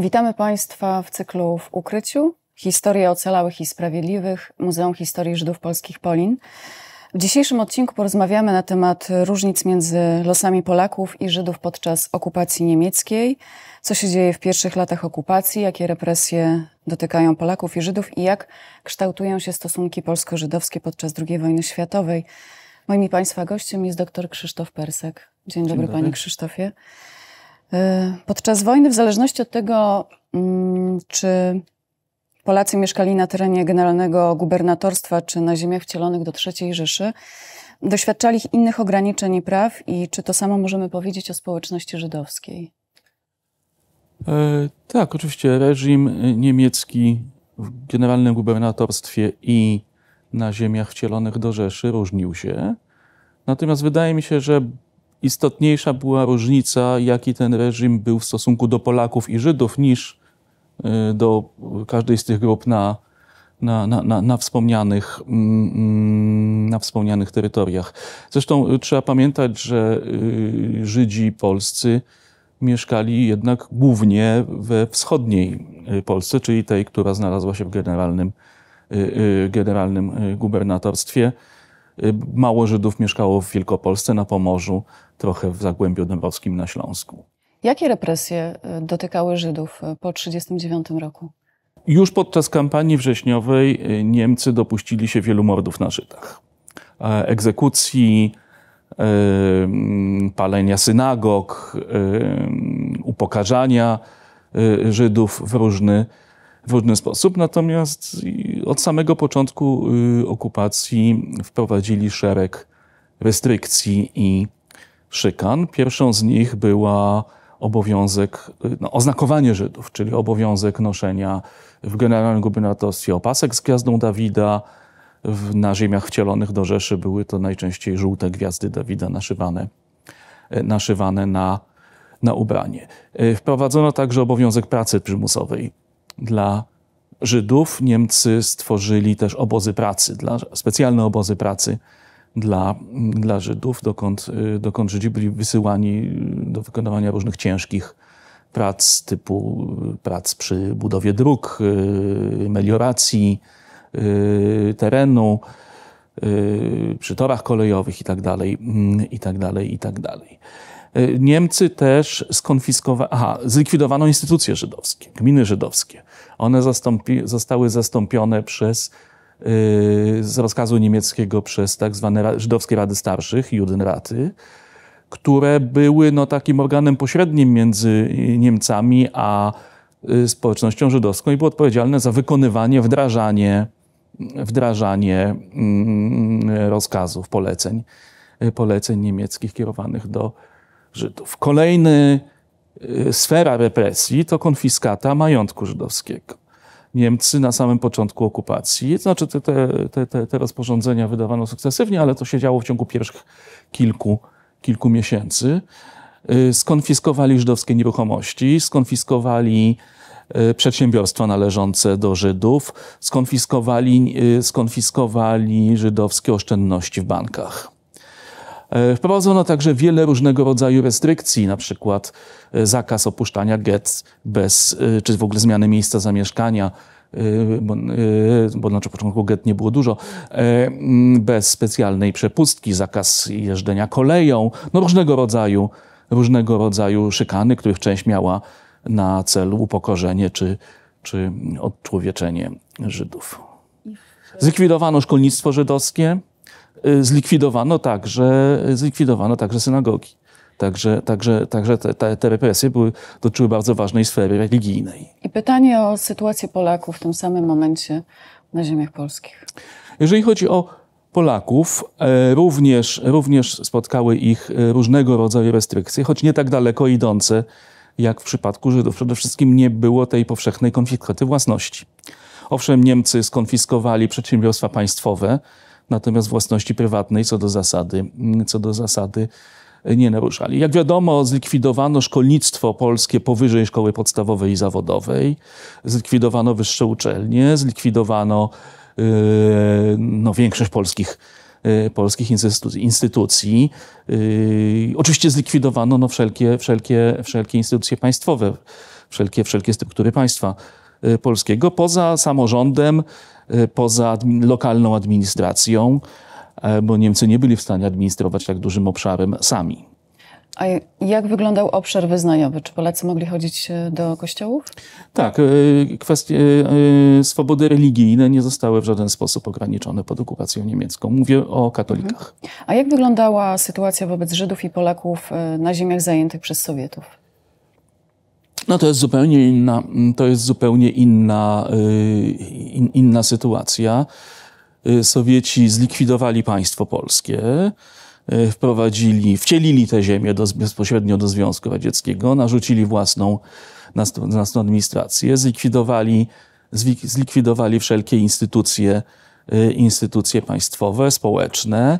Witamy Państwa w cyklu W Ukryciu Historie Ocalałych i Sprawiedliwych Muzeum Historii Żydów Polskich Polin. W dzisiejszym odcinku porozmawiamy na temat różnic między losami Polaków i Żydów podczas okupacji niemieckiej, co się dzieje w pierwszych latach okupacji, jakie represje dotykają Polaków i Żydów i jak kształtują się stosunki polsko-żydowskie podczas II wojny światowej. Moim Państwa gościem jest dr Krzysztof Persek. Dzień, Dzień dobry, dobry, Panie Krzysztofie. Y, podczas wojny, w zależności od tego, mm, czy Polacy mieszkali na terenie generalnego gubernatorstwa, czy na ziemiach wcielonych do III Rzeszy, doświadczali innych ograniczeń i praw i czy to samo możemy powiedzieć o społeczności żydowskiej? E, tak, oczywiście reżim niemiecki w generalnym gubernatorstwie i na ziemiach wcielonych do Rzeszy różnił się. Natomiast wydaje mi się, że istotniejsza była różnica, jaki ten reżim był w stosunku do Polaków i Żydów, niż y, do każdej z tych grup na, na, na, na, wspomnianych, mm, mm, na wspomnianych terytoriach. Zresztą y, trzeba pamiętać, że y, Żydzi polscy mieszkali jednak głównie we wschodniej Polsce, czyli tej, która znalazła się w generalnym, generalnym gubernatorstwie. Mało Żydów mieszkało w Wielkopolsce, na Pomorzu, trochę w Zagłębiu Dąbrowskim na Śląsku. Jakie represje e, dotykały Żydów e, po 1939 roku? Już podczas kampanii wrześniowej e, Niemcy dopuścili się wielu mordów na Żydach. Egzekucji, palenia synagog, upokarzania Żydów w różny, w różny sposób. Natomiast od samego początku y, okupacji wprowadzili szereg restrykcji i szykan. Pierwszą z nich była obowiązek, no, oznakowanie Żydów, czyli obowiązek noszenia w Generalnym Gubernatorstwie opasek z gwiazdą Dawida. W, na ziemiach wcielonych do Rzeszy były to najczęściej żółte gwiazdy Dawida naszywane, e, naszywane na, na ubranie. E, wprowadzono także obowiązek pracy przymusowej dla Żydów. Niemcy stworzyli też obozy pracy, dla, specjalne obozy pracy dla, dla Żydów, dokąd, y, dokąd Żydzi byli wysyłani y, do wykonywania różnych ciężkich prac, typu y, prac przy budowie dróg, melioracji terenu, przy torach kolejowych itd., itd., itd. Niemcy też skonfiskowano, aha, zlikwidowano instytucje żydowskie, gminy żydowskie. One zostały zastąpione przez Y, z rozkazu niemieckiego przez tak zwane żydowskie rady starszych, Judenraty, które były no, takim organem pośrednim między y, Niemcami a y, społecznością żydowską i były odpowiedzialne za wykonywanie, wdrażanie, wdrażanie mm, rozkazów, poleceń, poleceń niemieckich kierowanych do Żydów. Kolejny sfera represji to konfiskata majątku żydowskiego. Niemcy na samym początku okupacji. Znaczy te, te, te, te rozporządzenia wydawano sukcesywnie, ale to się działo w ciągu pierwszych kilku, kilku miesięcy. Y, skonfiskowali żydowskie nieruchomości, skonfiskowali y, przedsiębiorstwa należące do Żydów, skonfiskowali, y, skonfiskowali żydowskie oszczędności w bankach. E, wprowadzono także wiele różnego rodzaju restrykcji, na przykład e, zakaz opuszczania get bez, e, czy w ogóle zmiany miejsca zamieszkania, bo, bo na początku get nie było dużo, bez specjalnej przepustki, zakaz jeżdżenia koleją, no różnego rodzaju, różnego rodzaju szykany, których część miała na celu upokorzenie czy, czy odczłowieczenie Żydów. Zlikwidowano szkolnictwo żydowskie, Y, zlikwidowano także, y, zlikwidowano także synagogi. Także, także, także te, te represje były, dotyczyły bardzo ważnej sfery religijnej. I pytanie o sytuację Polaków w tym samym momencie na ziemiach polskich. Jeżeli chodzi o Polaków, e, również, również spotkały ich e, różnego rodzaju restrykcje, choć nie tak daleko idące jak w przypadku Żydów. Przede wszystkim nie było tej powszechnej konfiskaty własności. Owszem, Niemcy skonfiskowali przedsiębiorstwa państwowe, natomiast własności prywatnej co do zasady, mm, co do zasady e, nie naruszali. Jak wiadomo, zlikwidowano szkolnictwo polskie powyżej szkoły podstawowej i zawodowej, zlikwidowano wyższe uczelnie, zlikwidowano yy, no, większość polskich e, polskich instytucji. oczywiście zlikwidowano no, wszelkie, wszelkie, wszelkie instytucje państwowe, wszelkie, wszelkie struktury państwa polskiego. Poza samorządem Y, poza lokalną administracją, e, bo Niemcy nie byli w stanie administrować tak dużym obszarem sami. A jak wyglądał obszar wyznaniowy? Czy Polacy mogli chodzić e, do kościołów? Tak, e, kwestie swobody religijne nie zostały w żaden sposób ograniczone pod okupacją niemiecką. Mówię o katolikach. Mhm. A jak wyglądała sytuacja wobec Żydów i Polaków na ziemiach zajętych przez Sowietów? No to jest zupełnie inna, to jest zupełnie inna, y, in, inna sytuacja. Y, Sowieci zlikwidowali państwo polskie, y, wprowadzili, wcielili tę ziemię do, bezpośrednio do Związku Radzieckiego, narzucili własną własną administrację, zlikwidowali, zlikwidowali wszelkie instytucje, instytucje państwowe, społeczne,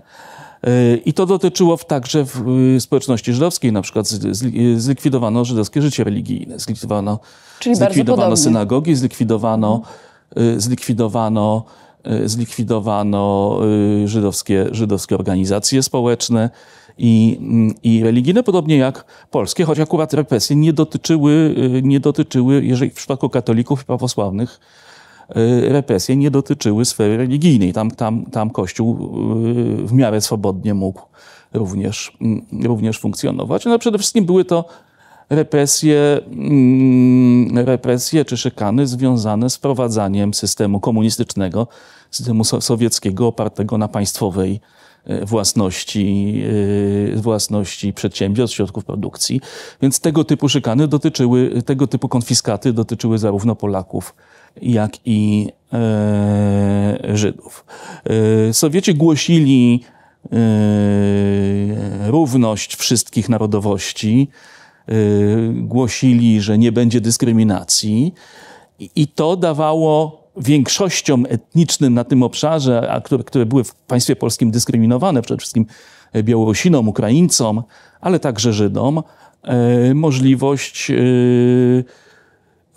Y, I to dotyczyło także w y, społeczności żydowskiej, na przykład y, zlikwidowano żydowskie życie religijne, zlikwidowano, Czyli zlikwidowano synagogi, zlikwidowano, mhm. zlikwidowano, zlikwidowano żydowskie, żydowskie organizacje społeczne i, mm, i religijne, podobnie jak polskie, choć akurat represje nie dotyczyły, nie dotyczyły jeżeli w przypadku katolików i prawosławnych, Y, represje nie dotyczyły sfery religijnej. Tam, tam, tam Kościół y, w miarę swobodnie mógł również, mm, również funkcjonować. No przede wszystkim były to represje, mm, represje czy szykany związane z wprowadzaniem systemu komunistycznego, systemu sowieckiego opartego na państwowej y, własności, własności przedsiębiorstw, środków produkcji. Więc tego typu szykany dotyczyły, tego typu konfiskaty dotyczyły zarówno Polaków, jak i e, Żydów. E, Sowieci głosili e, równość wszystkich narodowości, głosili, że nie będzie dyskryminacji, i to dawało większościom etnicznym na tym obszarze, a które, które były w państwie polskim dyskryminowane, przede wszystkim Białorusinom, Ukraińcom, ale także Żydom, możliwość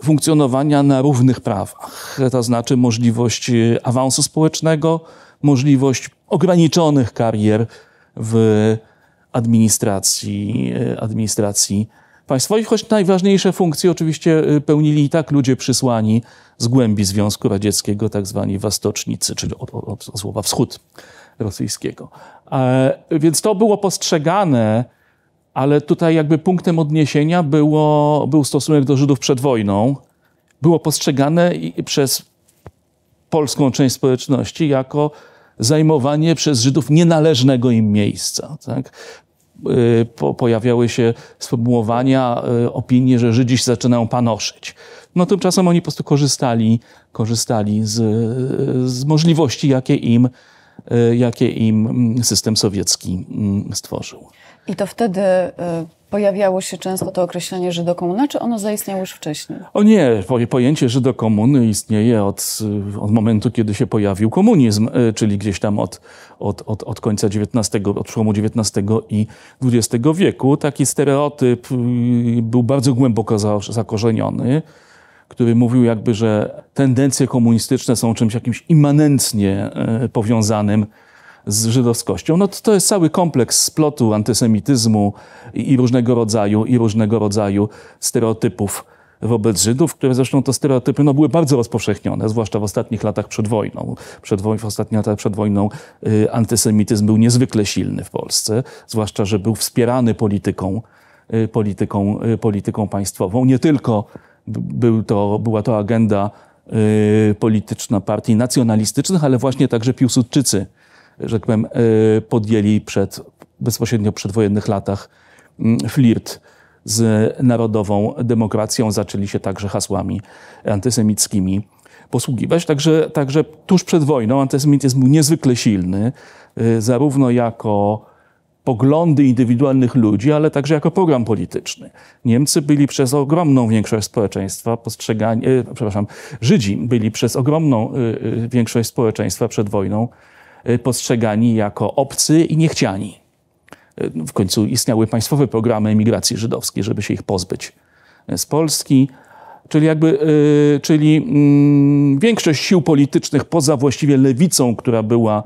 funkcjonowania na równych prawach, to znaczy możliwość y, awansu społecznego, możliwość ograniczonych karier w administracji, y, administracji państwowej, choć najważniejsze funkcje oczywiście y, pełnili i tak ludzie przysłani z głębi Związku Radzieckiego, tak zwani wastocznicy, czyli od, od, od słowa wschód rosyjskiego. E, więc to było postrzegane ale tutaj jakby punktem odniesienia było, był stosunek do Żydów przed wojną. Było postrzegane przez polską część społeczności jako zajmowanie przez Żydów nienależnego im miejsca. Tak? Y, po, pojawiały się sformułowania, y, opinie, że Żydzi się zaczynają panoszyć. No tymczasem oni po prostu korzystali, korzystali z, z możliwości, jakie im, y, jakie im system sowiecki mm, stworzył. I to wtedy e, pojawiało się często to określenie Żydokomuna, czy ono zaistniało już wcześniej? O nie, pojęcie Żydokomuny istnieje od, od momentu, kiedy się pojawił komunizm, e, czyli gdzieś tam od, od, od, od końca XIX, od przełomu XIX i XX wieku. Taki stereotyp y, był bardzo głęboko zakorzeniony, który mówił jakby, że tendencje komunistyczne są czymś jakimś immanentnie e, powiązanym z żydowskością. No to to jest cały kompleks splotu antysemityzmu i, i różnego rodzaju, i różnego rodzaju stereotypów wobec Żydów, które zresztą te stereotypy no, były bardzo rozpowszechnione, zwłaszcza w ostatnich latach przed wojną. Przed wojną w ostatnich latach przed wojną y, antysemityzm był niezwykle silny w Polsce, zwłaszcza, że był wspierany polityką, y, polityką, y, polityką państwową. Nie tylko był to, była to agenda y, polityczna partii nacjonalistycznych, ale właśnie także Piłsudczycy rzekłem, tak y, podjęli przed, bezpośrednio w przedwojennych latach mm, flirt z narodową demokracją, zaczęli się także hasłami antysemickimi posługiwać. Także, także tuż przed wojną antysemityzm był niezwykle silny, y, zarówno jako poglądy indywidualnych ludzi, ale także jako program polityczny. Niemcy byli przez ogromną większość społeczeństwa postrzegani, y, przepraszam, Żydzi byli przez ogromną większość społeczeństwa przed wojną Y, postrzegani jako obcy i niechciani. Y, w końcu istniały państwowe programy emigracji żydowskiej, żeby się ich pozbyć y, z Polski. Czyli, jakby, czyli mm, większość sił politycznych poza właściwie lewicą, która była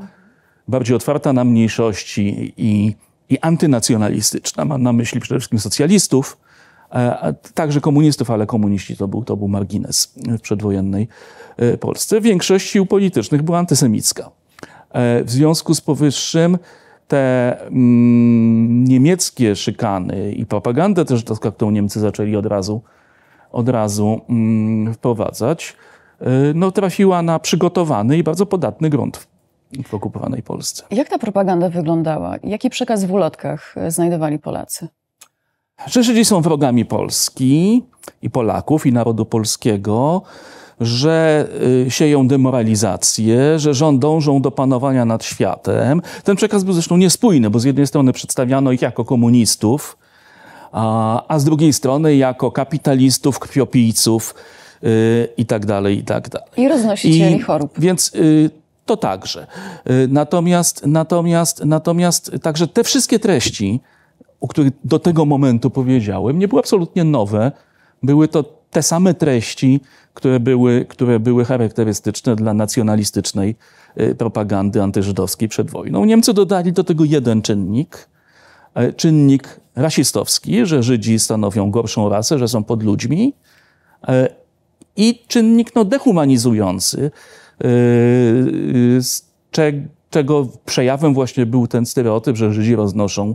bardziej otwarta na mniejszości i, i antynacjonalistyczna, mam na myśli przede wszystkim socjalistów, także komunistów, ale komuniści to był, to był margines w przedwojennej Polsce. Większość sił politycznych była antysemicka. E, w związku z powyższym te mm, niemieckie szykany i propagandę też, którą Niemcy zaczęli od razu, od razu mm, wprowadzać, e, no, trafiła na przygotowany i bardzo podatny grunt w okupowanej Polsce. Jak ta propaganda wyglądała? Jaki przekaz w ulotkach e, znajdowali Polacy? Że Żydzi są wrogami Polski i Polaków i narodu polskiego że y, sieją demoralizację, że rząd dążą do panowania nad światem. Ten przekaz był zresztą niespójny, bo z jednej strony przedstawiano ich jako komunistów, a, a z drugiej strony jako kapitalistów, krwiopijców yy, i tak dalej, i tak dalej. I roznosicieli I, chorób. Więc yy, to także. Yy, natomiast, natomiast, natomiast także te wszystkie treści, o których do tego momentu powiedziałem, nie były absolutnie nowe. Były to te same treści, które były, które były charakterystyczne dla nacjonalistycznej e, propagandy antyżydowskiej przed wojną. Niemcy dodali do tego jeden czynnik, e, czynnik rasistowski, że Żydzi stanowią gorszą rasę, że są pod ludźmi e, i czynnik no, dehumanizujący, czego przejawem właśnie był ten stereotyp, że Żydzi roznoszą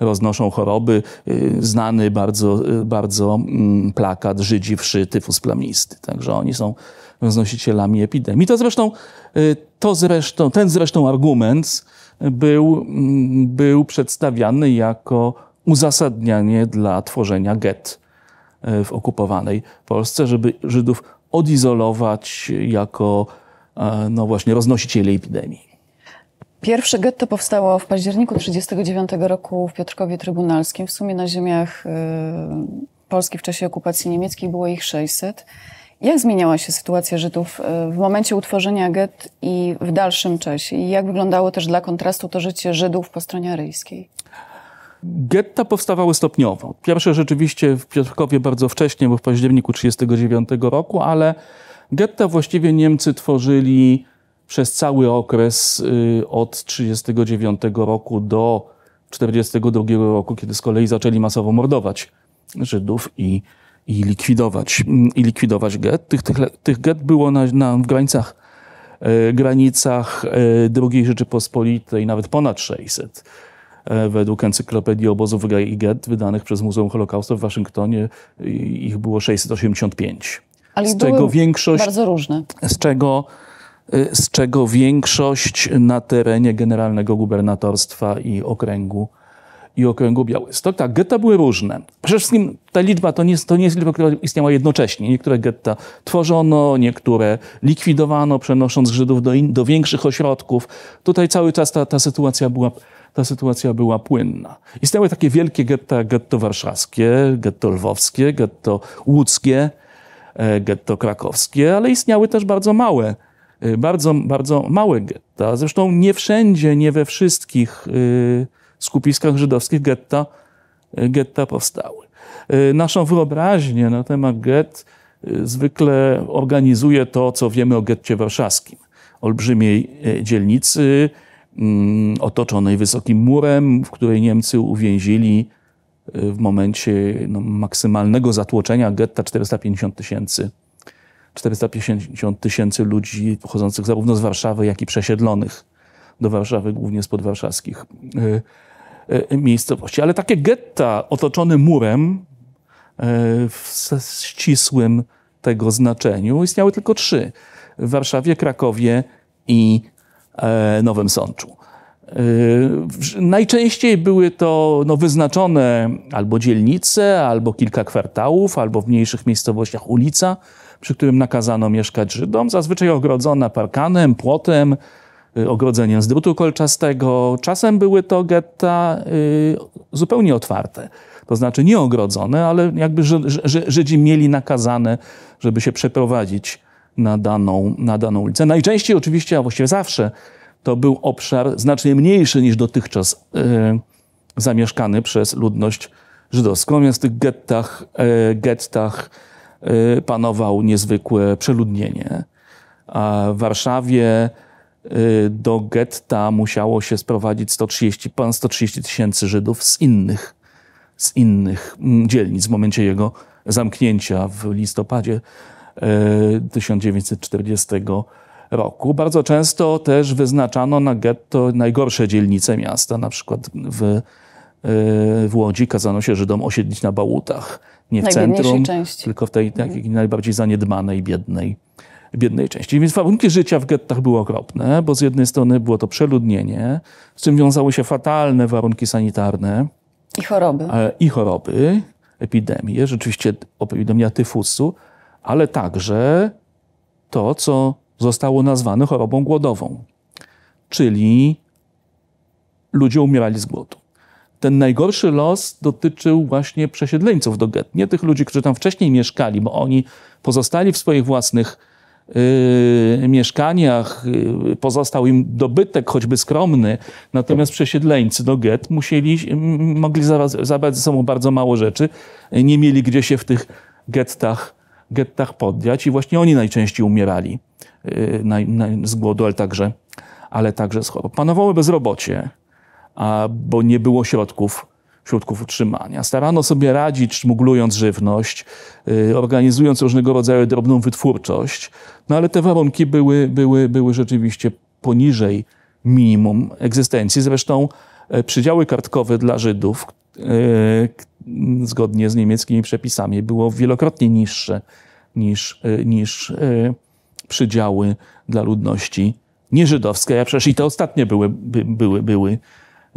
roznoszą choroby. Y, znany bardzo, y, bardzo mm, plakat Żydzi wszy tyfus plamisty. Także oni są roznosicielami epidemii. To zresztą, y, to zresztą ten zresztą argument był, mm, był przedstawiany jako uzasadnianie dla tworzenia get w okupowanej Polsce, żeby Żydów odizolować jako e, no właśnie roznosicieli epidemii. Pierwsze getto powstało w październiku 1939 roku w Piotrkowie Trybunalskim. W sumie na ziemiach y, Polski w czasie okupacji niemieckiej było ich 600. Jak zmieniała się sytuacja Żydów y, w momencie utworzenia gett i w dalszym czasie? I jak wyglądało też dla kontrastu to życie Żydów po stronie aryjskiej? Getta powstawały stopniowo. Pierwsze rzeczywiście w Piotrkowie bardzo wcześnie, bo w październiku 1939 roku, ale getta właściwie Niemcy tworzyli przez cały okres y, od 1939 roku do 1942 roku, kiedy z kolei zaczęli masowo mordować Żydów i, i likwidować, i likwidować get. Tych, tych, tych get było na, na, w granicach, e, granicach e, II Rzeczypospolitej nawet ponad 600. E, według encyklopedii obozów i get wydanych przez Muzeum Holokaustu w Waszyngtonie ich było 685. Ale z czego większość. Bardzo różne. Z czego Y, z czego większość na terenie generalnego gubernatorstwa i okręgu i okręgu Białystok. Tak, getta były różne. Przede wszystkim ta liczba to nie, to nie jest liczba, która istniała jednocześnie. Niektóre getta tworzono, niektóre likwidowano, przenosząc Żydów do, in, do większych ośrodków. Tutaj cały czas ta, ta, sytuacja była, ta sytuacja była płynna. Istniały takie wielkie getta, getto warszawskie, getto lwowskie, getto łódzkie, e, getto krakowskie, ale istniały też bardzo małe Y, bardzo, bardzo małe getta. Zresztą nie wszędzie, nie we wszystkich y, skupiskach żydowskich getta, y, getta powstały. Naszą wyobraźnię na temat gett zwykle organizuje to, co wiemy o getcie warszawskim. Olbrzymiej e, dzielnicy, mm, otoczonej wysokim murem, w której Niemcy uwięzili w momencie no, maksymalnego zatłoczenia getta 450 tysięcy 450 tysięcy ludzi pochodzących zarówno z Warszawy, jak i przesiedlonych do Warszawy, głównie z podwarszawskich e, e, miejscowości. Ale takie getta otoczone murem e, w ścisłym tego znaczeniu istniały tylko trzy. W Warszawie, Krakowie i Nowym Sączu. Najczęściej były to no, wyznaczone albo dzielnice, albo kilka kwartałów, albo w mniejszych miejscowościach ulica przy którym nakazano mieszkać Żydom, zazwyczaj ogrodzone parkanem, płotem, y, ogrodzeniem z drutu kolczastego. Czasem były to getta y, zupełnie otwarte, to znaczy nie ogrodzone, ale jakby Żydzi mieli nakazane, żeby się przeprowadzić na daną, na daną ulicę. Najczęściej oczywiście, a właściwie zawsze, to był obszar znacznie mniejszy niż dotychczas y, zamieszkany przez ludność żydowską, więc w tych gettach, gettach Y, panował niezwykłe przeludnienie. A w Warszawie y, do getta musiało się sprowadzić 130, ponad 130 tysięcy Żydów z innych, z innych mm, dzielnic w momencie jego zamknięcia w listopadzie 1940 y, roku. Bardzo często też wyznaczano na getto najgorsze dzielnice miasta, na przykład w, w Łodzi kazano się Żydom osiedlić na Bałutach nie w centrum, części. tylko w tej mhm. takiej najbardziej zaniedbanej, biednej, biednej części. Więc warunki życia w gettach były okropne, bo z jednej strony było to przeludnienie, z czym wiązały się fatalne warunki sanitarne. I choroby. E, I choroby, epidemie, rzeczywiście epidemia tyfusu, ale także to, co zostało nazwane chorobą głodową, czyli ludzie umierali z głodu ten najgorszy los dotyczył właśnie przesiedleńców do get. Nie tych ludzi, którzy tam wcześniej mieszkali, bo oni pozostali w swoich własnych yy, mieszkaniach, yy, pozostał im dobytek, choćby skromny. Natomiast przesiedleńcy do get musieli, yy, mogli zabrać ze sobą bardzo mało rzeczy, nie mieli gdzie się w tych gettach, gettach poddiać i właśnie oni najczęściej umierali na, yy, na, z głodu, ale także, ale także z chorób. Panowało bezrobocie bo nie było środków, środków utrzymania. Starano sobie radzić, szmuglując żywność, y, organizując różnego rodzaju drobną wytwórczość, no ale te warunki były, były, były rzeczywiście poniżej minimum egzystencji. Zresztą e, przydziały kartkowe dla Żydów, e, zgodnie z niemieckimi przepisami, było wielokrotnie niższe niż, e, niż przydziały dla ludności nieżydowskiej, a przecież i te ostatnie były, by, były, były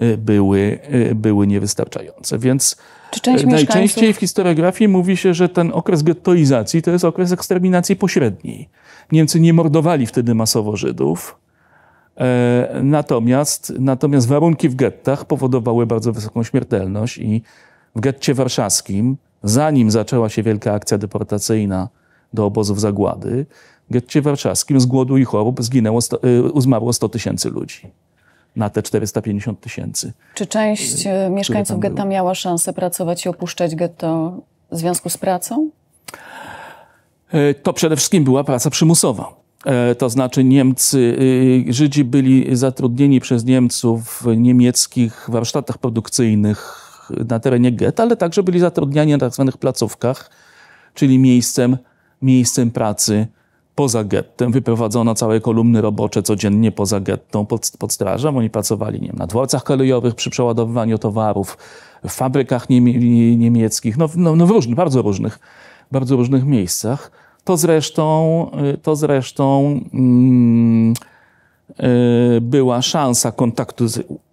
Y, były, y, były niewystarczające. Więc y, najczęściej mieszkańców... w historiografii mówi się, że ten okres gettoizacji to jest okres eksterminacji pośredniej. Niemcy nie mordowali wtedy masowo Żydów, e, Natomiast, natomiast warunki w gettach powodowały bardzo wysoką śmiertelność i w getcie warszawskim, zanim zaczęła się wielka akcja deportacyjna do obozów zagłady, w getcie warszawskim z głodu i chorób zginęło, zmarło 100 tysięcy ludzi na te 450 tysięcy. Czy część y, e, mieszkańców getta było. miała szansę pracować i opuszczać getto w związku z pracą? E, to przede wszystkim była praca przymusowa. E, to znaczy Niemcy, y, Żydzi byli zatrudnieni przez Niemców w niemieckich warsztatach produkcyjnych na terenie getta, ale także byli zatrudniani na tak zwanych placówkach, czyli miejscem, miejscem pracy poza gettem, wyprowadzono całe kolumny robocze codziennie poza gettą pod, pod strażą. Oni pracowali nie wiem, na dworcach kolejowych przy przeładowywaniu towarów, w fabrykach niemie, niemieckich, no, no, no w różnych, bardzo różnych, bardzo różnych miejscach. To zresztą, y, to zresztą yy, była szansa kontaktu,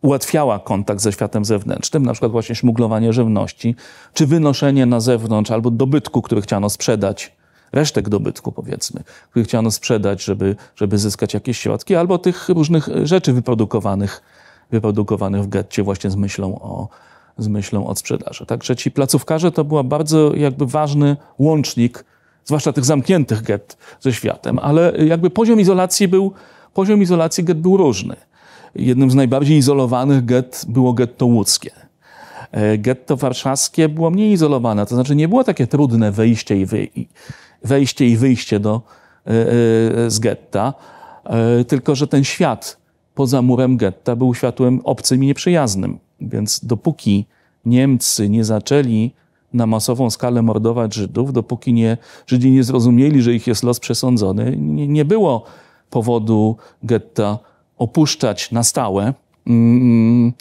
ułatwiała kontakt ze światem zewnętrznym, na przykład właśnie śmuglowanie żywności, czy wynoszenie na zewnątrz albo dobytku, który chciano sprzedać resztek dobytku, powiedzmy, który chciano sprzedać, żeby, żeby zyskać jakieś środki, albo tych różnych rzeczy wyprodukowanych, wyprodukowanych w getcie właśnie z myślą o, z myślą o sprzedaży. Także ci placówkarze to była bardzo jakby ważny łącznik, zwłaszcza tych zamkniętych get ze światem, ale jakby poziom izolacji był, poziom izolacji get był różny. Jednym z najbardziej izolowanych get było getto łódzkie. E, getto warszawskie było mniej izolowane, to znaczy nie było takie trudne wejście i, wyjście wejście i wyjście do, e, e, z getta, e, tylko że ten świat poza murem getta był światłem obcym i nieprzyjaznym. Więc dopóki Niemcy nie zaczęli na masową skalę mordować Żydów, dopóki nie, Żydzi nie zrozumieli, że ich jest los przesądzony, nie, nie było powodu getta opuszczać na stałe. Mm,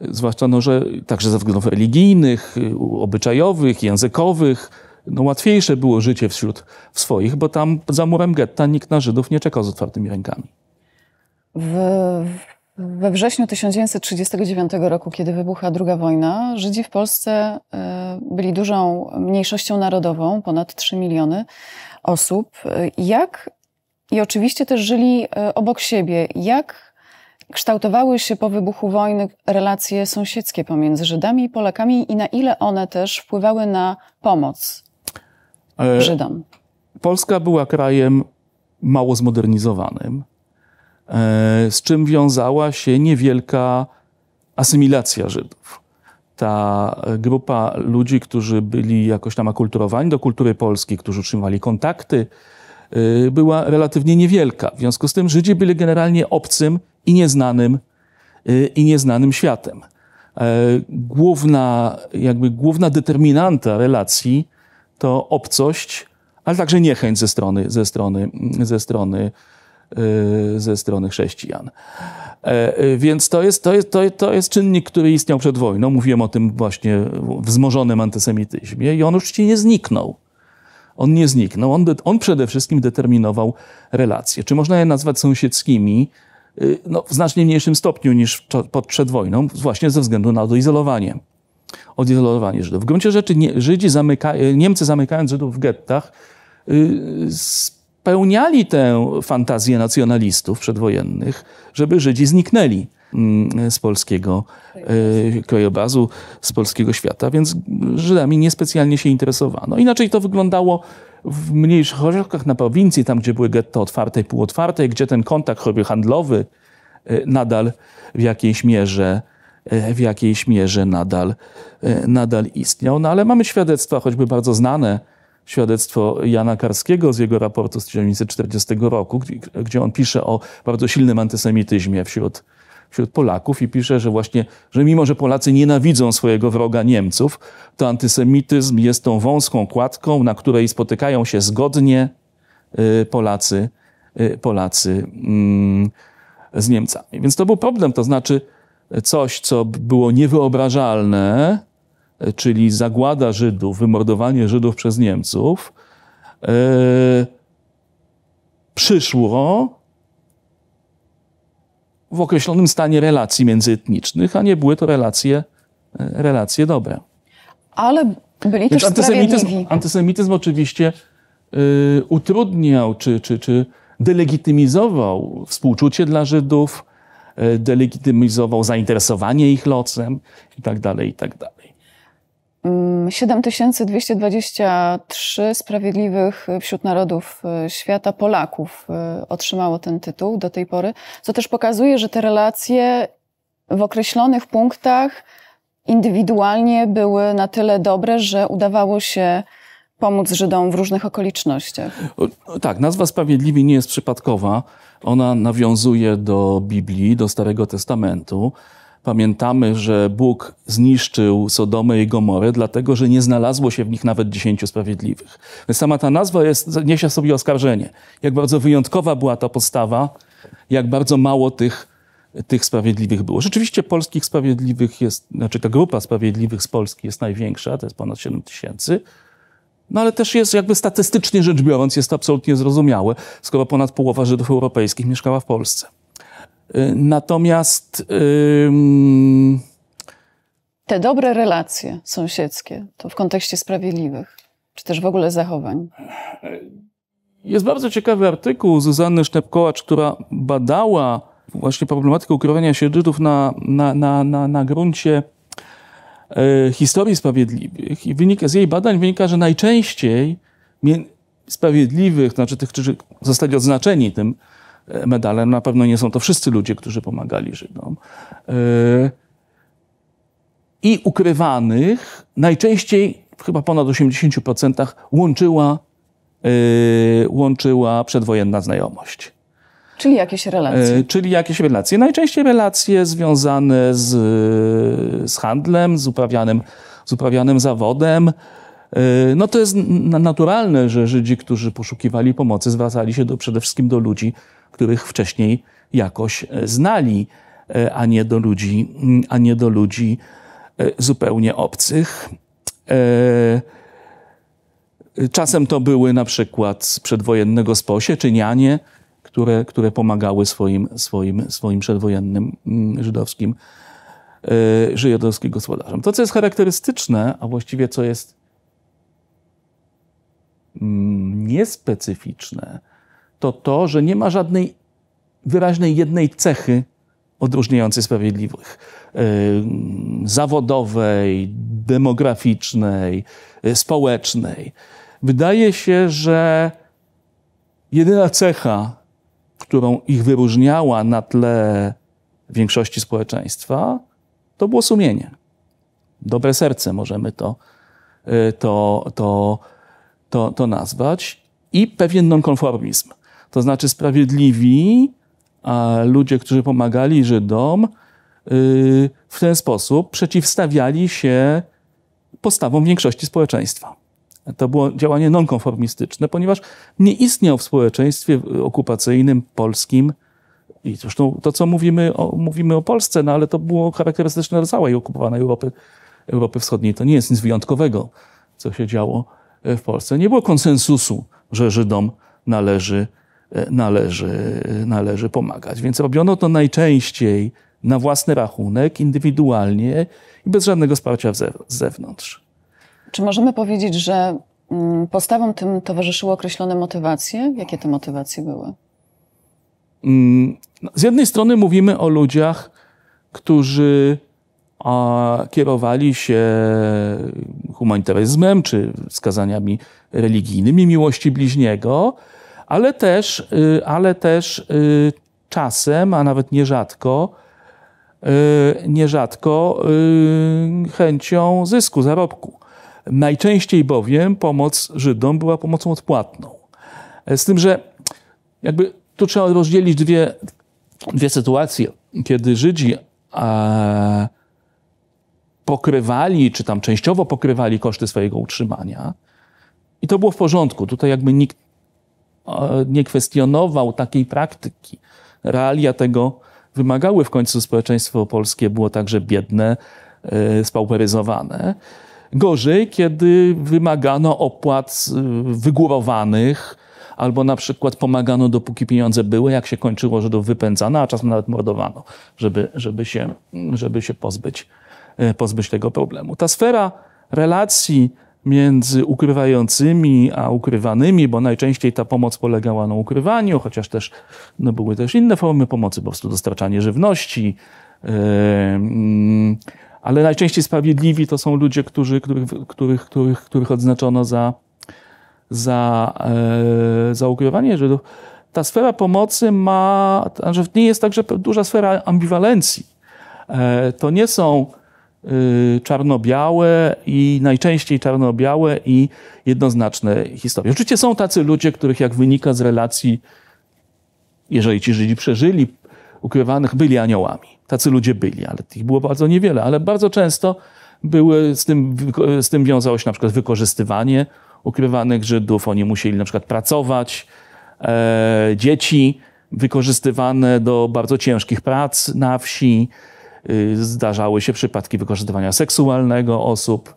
zwłaszcza, no, że także ze względów religijnych, y, obyczajowych, językowych, no, łatwiejsze było życie wśród swoich, bo tam za murem getta nikt na Żydów nie czekał z otwartymi rękami. W, we wrześniu 1939 roku, kiedy wybuchła II wojna, Żydzi w Polsce e, byli dużą mniejszością narodową, ponad 3 miliony osób. Jak i oczywiście też żyli e, obok siebie. Jak kształtowały się po wybuchu wojny relacje sąsiedzkie pomiędzy Żydami i Polakami i na ile one też wpływały na pomoc E, Żydom. Polska była krajem mało zmodernizowanym, e, z czym wiązała się niewielka asymilacja Żydów. Ta e, grupa ludzi, którzy byli jakoś tam akulturowani do kultury polskiej, którzy utrzymywali kontakty, była relatywnie niewielka. W związku z tym Żydzi byli generalnie obcym i nieznanym, i nieznanym światem. Główna, jakby główna determinanta relacji to obcość, ale także niechęć ze strony, ze strony, ze strony, y, ze strony chrześcijan. E, y, więc to jest, to, jest, to jest czynnik, który istniał przed wojną. Mówiłem o tym właśnie wzmożonym antysemityzmie i on oczywiście nie zniknął. On nie zniknął. On, on przede wszystkim determinował relacje. Czy można je nazwać sąsiedzkimi? Y, no, w znacznie mniejszym stopniu niż przed wojną, właśnie ze względu na doizolowanie odizolowanie Żydów. W gruncie rzeczy nie, Żydzi zamyka, e, Niemcy zamykając Żydów w gettach y, spełniali tę fantazję nacjonalistów przedwojennych, żeby Żydzi zniknęli mm, z polskiego e, krajobrazu, z polskiego świata, więc Żydami niespecjalnie się interesowano. Inaczej to wyglądało w mniejszych ośrodkach na prowincji, tam gdzie były getto otwarte i półotwarte, gdzie ten kontakt choćby handlowy e, nadal w jakiejś mierze E, w jakiejś mierze nadal, e, nadal istniał. No ale mamy świadectwa, choćby bardzo znane, świadectwo Jana Karskiego z jego raportu z 1940 roku, gdzie on pisze o bardzo silnym antysemityzmie wśród, wśród Polaków i pisze, że właśnie, że mimo, że Polacy nienawidzą swojego wroga Niemców, to antysemityzm jest tą wąską kładką, na której spotykają się zgodnie e, Polacy, Polacy mm, z Niemcami. Więc to był problem, to znaczy coś, co było niewyobrażalne, e, czyli zagłada Żydów, wymordowanie Żydów przez Niemców, e, przyszło w określonym stanie relacji międzyetnicznych, a nie były to relacje, e, relacje dobre. Ale byli Więc też antysemityzm, antysemityzm oczywiście utrudniał czy, czy, czy delegitymizował współczucie dla Żydów, E, delegitymizował zainteresowanie ich losem tak dalej. 7223 tak mm, Sprawiedliwych e, wśród Narodów e, Świata Polaków otrzymało ten tytuł do tej pory, co też pokazuje, że te relacje w określonych punktach indywidualnie były na tyle dobre, że udawało się pomóc Żydom w różnych okolicznościach. Tak, nazwa Sprawiedliwi nie jest przypadkowa. Ona nawiązuje do Biblii, do Starego Testamentu. Pamiętamy, że Bóg zniszczył Sodomę i Gomorę, dlatego że nie znalazło się w nich nawet dziesięciu sprawiedliwych. sama ta nazwa jest, niesie sobie oskarżenie. Jak bardzo wyjątkowa była ta postawa, jak bardzo mało tych, tych sprawiedliwych było. Rzeczywiście polskich sprawiedliwych jest, znaczy ta grupa sprawiedliwych z Polski jest największa, to jest ponad 7 tysięcy no ale też jest jakby statystycznie rzecz biorąc, jest to absolutnie zrozumiałe, skoro ponad połowa Żydów europejskich mieszkała w Polsce. Y, natomiast. Ym... Te dobre relacje sąsiedzkie, to w kontekście sprawiedliwych, czy też w ogóle zachowań? Jest bardzo ciekawy artykuł Zuzanny Sznepkołacz, która badała właśnie problematykę ukrywania się Żydów na, na, na, na, na gruncie E, historii sprawiedliwych i wynika z jej badań wynika, że najczęściej sprawiedliwych, znaczy tych, którzy zostali odznaczeni tym e, medalem, na pewno nie są to wszyscy ludzie, którzy pomagali Żydom, e, i ukrywanych najczęściej, chyba ponad 80%, łączyła, łączyła przedwojenna znajomość. Czyli jakieś relacje. E, czyli jakieś relacje. Najczęściej relacje związane z, z handlem, z uprawianym, z uprawianym zawodem. E, no to jest naturalne, że Żydzi, którzy poszukiwali pomocy, zwracali się do, przede wszystkim do ludzi, których wcześniej jakoś e, znali, a nie do ludzi, a nie do ludzi zupełnie obcych. Czasem to były na przykład z przedwojennego sposie czy nianie, które, które pomagały swoim, swoim, swoim przedwojennym mm, żydowskim, e, żydowskim gospodarzom. To, co jest charakterystyczne, a właściwie co jest mm, niespecyficzne, to to, że nie ma żadnej wyraźnej jednej cechy odróżniającej sprawiedliwych. E, zawodowej, demograficznej, e, społecznej. Wydaje się, że jedyna cecha którą ich wyróżniała na tle większości społeczeństwa, to było sumienie. Dobre serce możemy to, y, to, to, to, to nazwać i pewien nonkonformizm. To znaczy sprawiedliwi a ludzie, którzy pomagali Żydom, y, w ten sposób przeciwstawiali się postawom większości społeczeństwa. To było działanie nonkonformistyczne, ponieważ nie istniał w społeczeństwie okupacyjnym polskim i zresztą to, co mówimy o, mówimy o Polsce, no ale to było charakterystyczne dla całej okupowanej Europy, Europy Wschodniej. To nie jest nic wyjątkowego, co się działo e, w Polsce. Nie było konsensusu, że Żydom należy, e, należy, należy pomagać. Więc robiono to najczęściej na własny rachunek, indywidualnie i bez żadnego wsparcia z zewnątrz. Czy możemy powiedzieć, że mm, postawom tym towarzyszyły określone motywacje? Jakie te motywacje były? Mm, no, z jednej strony mówimy o ludziach, którzy kierowali się humanitaryzmem czy wskazaniami religijnymi miłości bliźniego, ale też, y, ale też y, czasem, a nawet nierzadko, y, nierzadko chęcią zysku, zarobku. Najczęściej bowiem pomoc Żydom była pomocą odpłatną. Z tym, że jakby tu trzeba rozdzielić dwie, dwie sytuacje, kiedy Żydzi pokrywali, czy tam częściowo pokrywali koszty swojego utrzymania. I to było w porządku. Tutaj jakby nikt nie kwestionował takiej praktyki. Realia tego wymagały w końcu społeczeństwo polskie, było także biedne, e, spauperyzowane. Gorzej, kiedy wymagano opłat wygórowanych, albo na przykład pomagano dopóki pieniądze były, jak się kończyło, że do wypędzano, a czasem nawet mordowano, żeby, żeby się, żeby się pozbyć, e, pozbyć tego problemu. Ta sfera relacji między ukrywającymi a ukrywanymi, bo najczęściej ta pomoc polegała na ukrywaniu, chociaż też no były też inne formy pomocy, po prostu dostarczanie żywności, e, mm, ale najczęściej sprawiedliwi to są ludzie, którzy, których, których, których, których odznaczono za, za, e, za ukrywanie Żydów. Ta sfera pomocy ma, znaczy tak, że w niej jest także duża sfera ambiwalencji. E, to nie są y, czarno-białe i najczęściej czarno-białe i jednoznaczne historie. Oczywiście są tacy ludzie, których jak wynika z relacji jeżeli ci Żydzi przeżyli ukrywanych byli aniołami. Tacy ludzie byli, ale ich było bardzo niewiele, ale bardzo często były, z, tym, z tym wiązało się na przykład wykorzystywanie ukrywanych Żydów. Oni musieli na przykład pracować, e, dzieci wykorzystywane do bardzo ciężkich prac na wsi. E, zdarzały się przypadki wykorzystywania seksualnego osób,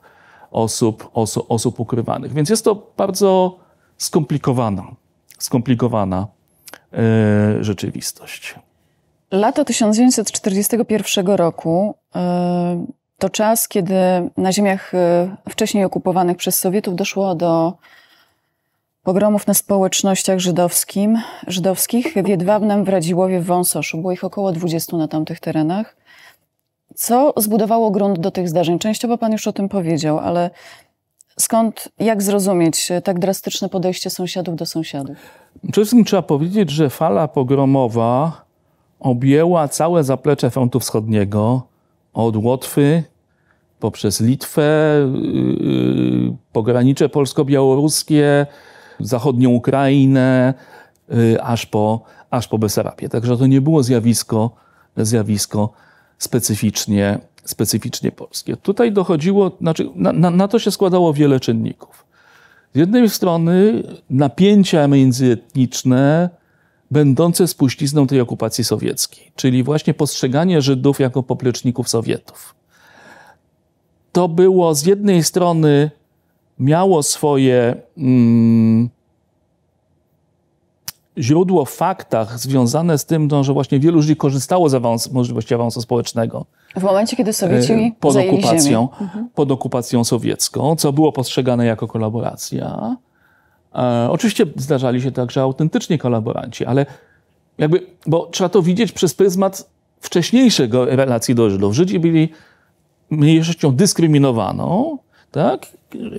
osób, oso, osób ukrywanych. Więc jest to bardzo skomplikowana, skomplikowana e, rzeczywistość. Lato 1941 roku e, to czas, kiedy na ziemiach e, wcześniej okupowanych przez Sowietów doszło do pogromów na społecznościach żydowskim, żydowskich w Jedwabnem, w Radziłowie, w Wąsoszu. Było ich około 20 na tamtych terenach. Co zbudowało grunt do tych zdarzeń? Częściowo Pan już o tym powiedział, ale skąd, jak zrozumieć e, tak drastyczne podejście sąsiadów do sąsiadów? Przede wszystkim trzeba powiedzieć, że fala pogromowa objęła całe zaplecze frontu wschodniego od Łotwy poprzez Litwę, y, y, pogranicze polsko-białoruskie, zachodnią Ukrainę, y, aż po, aż po Besarabię. Także to nie było zjawisko, zjawisko specyficznie, specyficznie polskie. Tutaj dochodziło, znaczy na, na, na to się składało wiele czynników. Z jednej strony napięcia międzyetniczne, będące spuścizną tej okupacji sowieckiej, czyli właśnie postrzeganie Żydów jako popleczników Sowietów. To było z jednej strony miało swoje mm, źródło w faktach związane z tym, no, że właśnie wielu Żydów korzystało z awans, możliwości awansu społecznego. W momencie, kiedy Sowieci e, pod okupacją, mhm. pod okupacją sowiecką, co było postrzegane jako kolaboracja. E, oczywiście zdarzali się także autentycznie kolaboranci, ale jakby, bo trzeba to widzieć przez pryzmat wcześniejszego relacji do Żydów. Żydzi byli mniejszością dyskryminowaną, tak?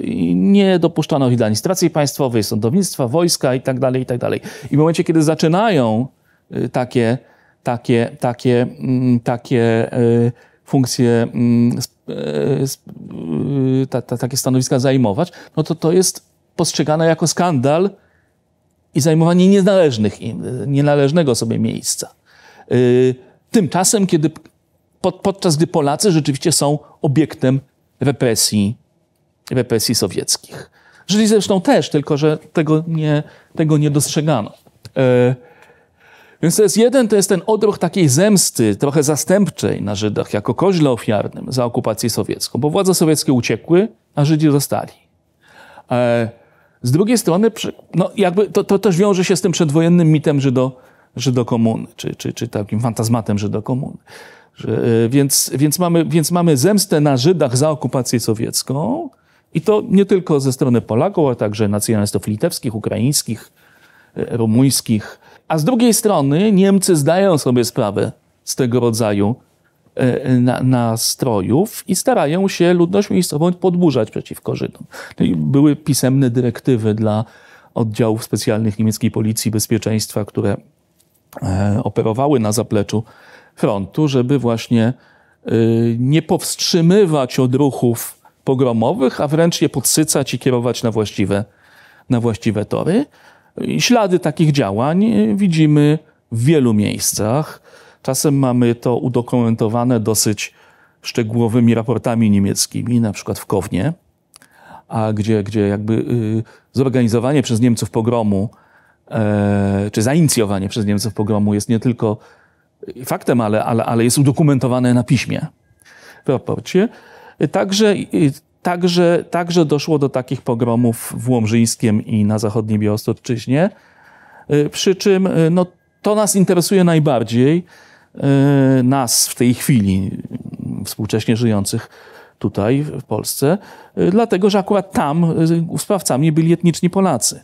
I nie dopuszczano ich do administracji państwowej, sądownictwa, wojska itd., tak tak dalej I w momencie, kiedy zaczynają y, takie, takie, takie, mm, takie y, funkcje, mm, y, takie stanowiska zajmować, no to to jest postrzegana jako skandal i zajmowanie nienależnych im, nienależnego sobie miejsca. Y, tymczasem, kiedy, pod, podczas gdy Polacy rzeczywiście są obiektem represji, represji sowieckich. Żyli zresztą też, tylko że tego nie, tego nie dostrzegano. Y, więc to jest jeden, to jest ten odruch takiej zemsty, trochę zastępczej na Żydach, jako koźle ofiarnym za okupację sowiecką, bo władze sowieckie uciekły, a Żydzi zostali. E, z drugiej strony, no jakby to, to też wiąże się z tym przedwojennym mitem Żydo, Żydokomuny, czy, czy, czy takim fantazmatem Żydokomuny. Że, e, więc, więc, mamy, więc mamy zemstę na Żydach za okupację sowiecką i to nie tylko ze strony Polaków, ale także nacjonalistów litewskich, ukraińskich, e, rumuńskich. A z drugiej strony Niemcy zdają sobie sprawę z tego rodzaju E, na, nastrojów i starają się ludność miejscową podburzać przeciwko Żydom. No były pisemne dyrektywy dla oddziałów specjalnych niemieckiej policji bezpieczeństwa, które e, operowały na zapleczu frontu, żeby właśnie e, nie powstrzymywać odruchów pogromowych, a wręcz je podsycać i kierować na właściwe, na właściwe tory. Ślady takich działań widzimy w wielu miejscach. Czasem mamy to udokumentowane dosyć szczegółowymi raportami niemieckimi, na przykład w Kownie, a gdzie, gdzie jakby y, zorganizowanie przez Niemców pogromu, e, czy zainicjowanie przez Niemców pogromu jest nie tylko faktem, ale, ale, ale jest udokumentowane na piśmie w raporcie. Także, y, także, także doszło do takich pogromów w Łomżyńskiem i na zachodniej Białostoczyźnie, y, przy czym no, to nas interesuje najbardziej, Y, nas w tej chwili, współcześnie żyjących tutaj w Polsce, y, dlatego że akurat tam y, sprawcami byli etniczni Polacy.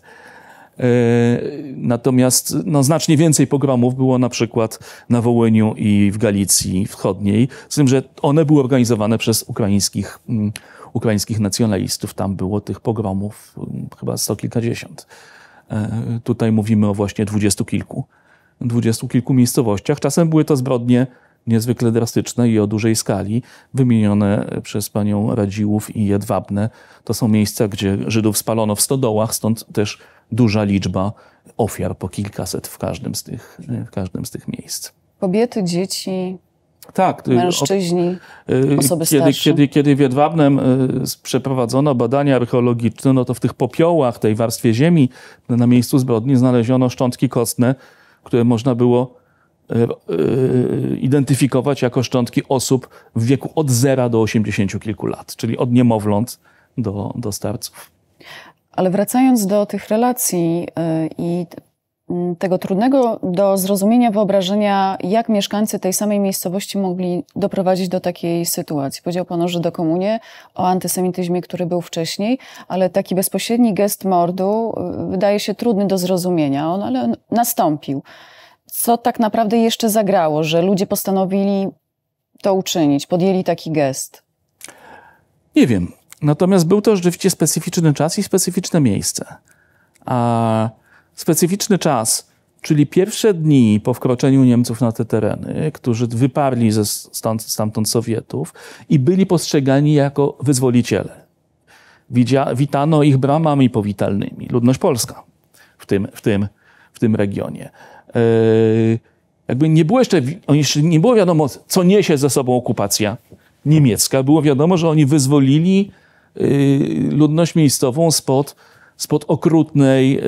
Natomiast no, znacznie więcej pogromów było na przykład na Wołyniu i w Galicji Wschodniej, z tym, że one były organizowane przez ukraińskich, mm, ukraińskich nacjonalistów. Tam było tych pogromów mm, chyba sto kilkadziesiąt. tutaj mówimy o właśnie dwudziestu kilku dwudziestu kilku miejscowościach. Czasem były to zbrodnie niezwykle drastyczne i o dużej skali, wymienione przez panią Radziłów i Jedwabne. To są miejsca, gdzie Żydów spalono w stodołach, stąd też duża liczba ofiar, po kilkaset w każdym z tych, w każdym z tych miejsc. Kobiety, dzieci, tak, y, mężczyźni, y, osoby kiedy, starsze. Kiedy, kiedy w Jedwabnem y, przeprowadzono badania archeologiczne, no to w tych popiołach, tej warstwie ziemi na miejscu zbrodni znaleziono szczątki kostne które można było e, e, identyfikować jako szczątki osób w wieku od zera do 80 kilku lat, czyli od niemowląt do, do starców. Ale wracając do tych relacji e, i Mm, tego trudnego do zrozumienia wyobrażenia, jak mieszkańcy tej samej miejscowości mogli doprowadzić do takiej sytuacji. Powiedział Pan o Żydokomunie, o antysemityzmie, który był wcześniej, ale taki bezpośredni gest mordu y, wydaje się trudny do zrozumienia, on ale nastąpił. Co tak naprawdę jeszcze zagrało, że ludzie postanowili to uczynić, podjęli taki gest? Nie wiem. Natomiast był to rzeczywiście specyficzny czas i specyficzne miejsce. A specyficzny czas, czyli pierwsze dni po wkroczeniu Niemców na te tereny, którzy wyparli ze stąd, stamtąd Sowietów i byli postrzegani jako wyzwoliciele. Widzia, witano ich bramami powitalnymi, ludność polska w tym, w tym, w tym regionie. Yy, jakby nie było jeszcze, jeszcze nie było wiadomo, co niesie ze sobą okupacja niemiecka. Było wiadomo, że oni wyzwolili y, ludność miejscową spod spod okrutnej,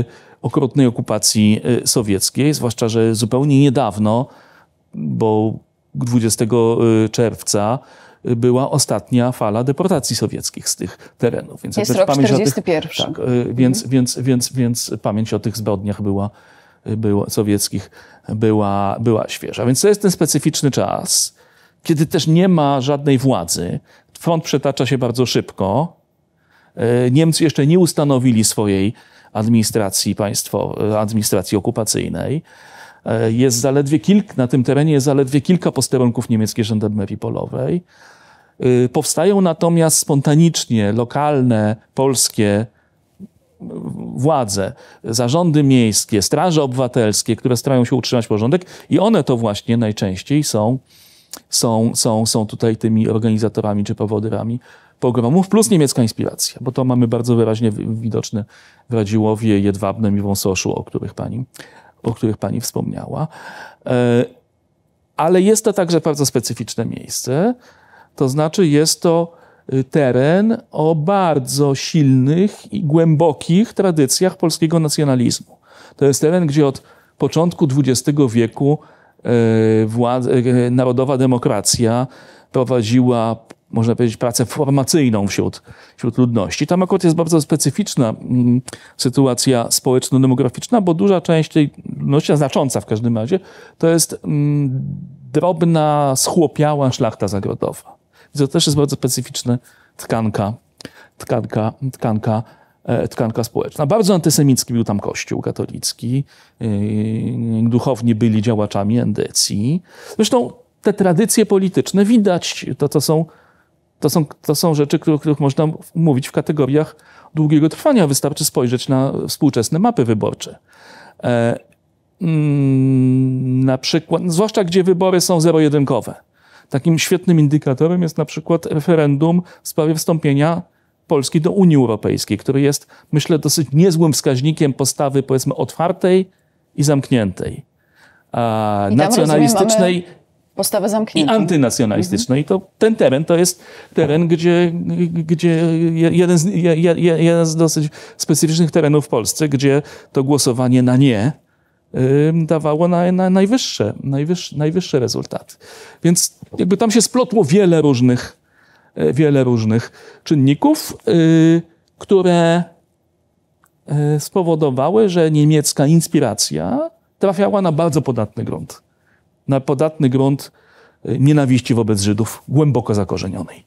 y, okrutnej okupacji y, sowieckiej, zwłaszcza, że zupełnie niedawno, bo 20 y, czerwca była ostatnia fala deportacji sowieckich z tych terenów. Więc Jest rok 41. Tych, tak, mhm. więc, więc, więc, więc pamięć o tych zbrodniach była, była sowieckich była, była świeża. Więc to jest ten specyficzny czas, kiedy też nie ma żadnej władzy. Front przetacza się bardzo szybko. E, Niemcy jeszcze nie ustanowili swojej administracji państwo, e, administracji okupacyjnej. E, jest zaledwie kilk na tym terenie jest zaledwie kilka posterunków niemieckiej żandarmerii polowej. Powstają natomiast spontanicznie lokalne polskie władze, zarządy miejskie, straże obywatelskie, które starają się utrzymać porządek i one to właśnie najczęściej są, są, są, są tutaj tymi organizatorami czy powodyrami pogromów, plus niemiecka inspiracja, bo to mamy bardzo wyraźnie widoczne w Radziłowie, Jedwabnem i Wąsoszu, o których pani, o których pani wspomniała. E, ale jest to także bardzo specyficzne miejsce, to znaczy jest to y, teren o bardzo silnych i głębokich tradycjach polskiego nacjonalizmu. To jest teren, gdzie od początku XX wieku e, e, narodowa demokracja prowadziła można powiedzieć, pracę formacyjną wśród, wśród ludności. Tam akurat jest bardzo specyficzna mm, sytuacja społeczno-demograficzna, bo duża część tej ludności, znacząca w każdym razie, to jest mm, drobna, schłopiała szlachta zagrodowa. I to też jest bardzo specyficzna tkanka, tkanka, tkanka e, tkanka społeczna. Bardzo antysemicki był tam kościół katolicki. Yy, Duchowni byli działaczami endecji. Zresztą te tradycje polityczne widać, to co są to są, to są rzeczy, o których można mówić w kategoriach długiego trwania. Wystarczy spojrzeć na współczesne mapy wyborcze. E, mm, na przykład, zwłaszcza gdzie wybory są zero-jedynkowe. Takim świetnym indykatorem jest na przykład referendum w sprawie wstąpienia Polski do Unii Europejskiej, który jest, myślę, dosyć niezłym wskaźnikiem postawy, powiedzmy, otwartej i zamkniętej, I nacjonalistycznej rozumiem, mamy postawę zamkniętą. I antynacjonalistyczną. Mhm. I to ten teren to jest teren, gdzie, gdzie jeden, z, jeden z dosyć specyficznych terenów w Polsce, gdzie to głosowanie na nie dawało na, na najwyższe, najwyższe, najwyższe rezultaty. Więc jakby tam się splotło wiele różnych, e, wiele różnych czynników, y, które e, spowodowały, że niemiecka inspiracja trafiała na bardzo podatny grunt na podatny grunt e, nienawiści wobec Żydów, głęboko zakorzenionej.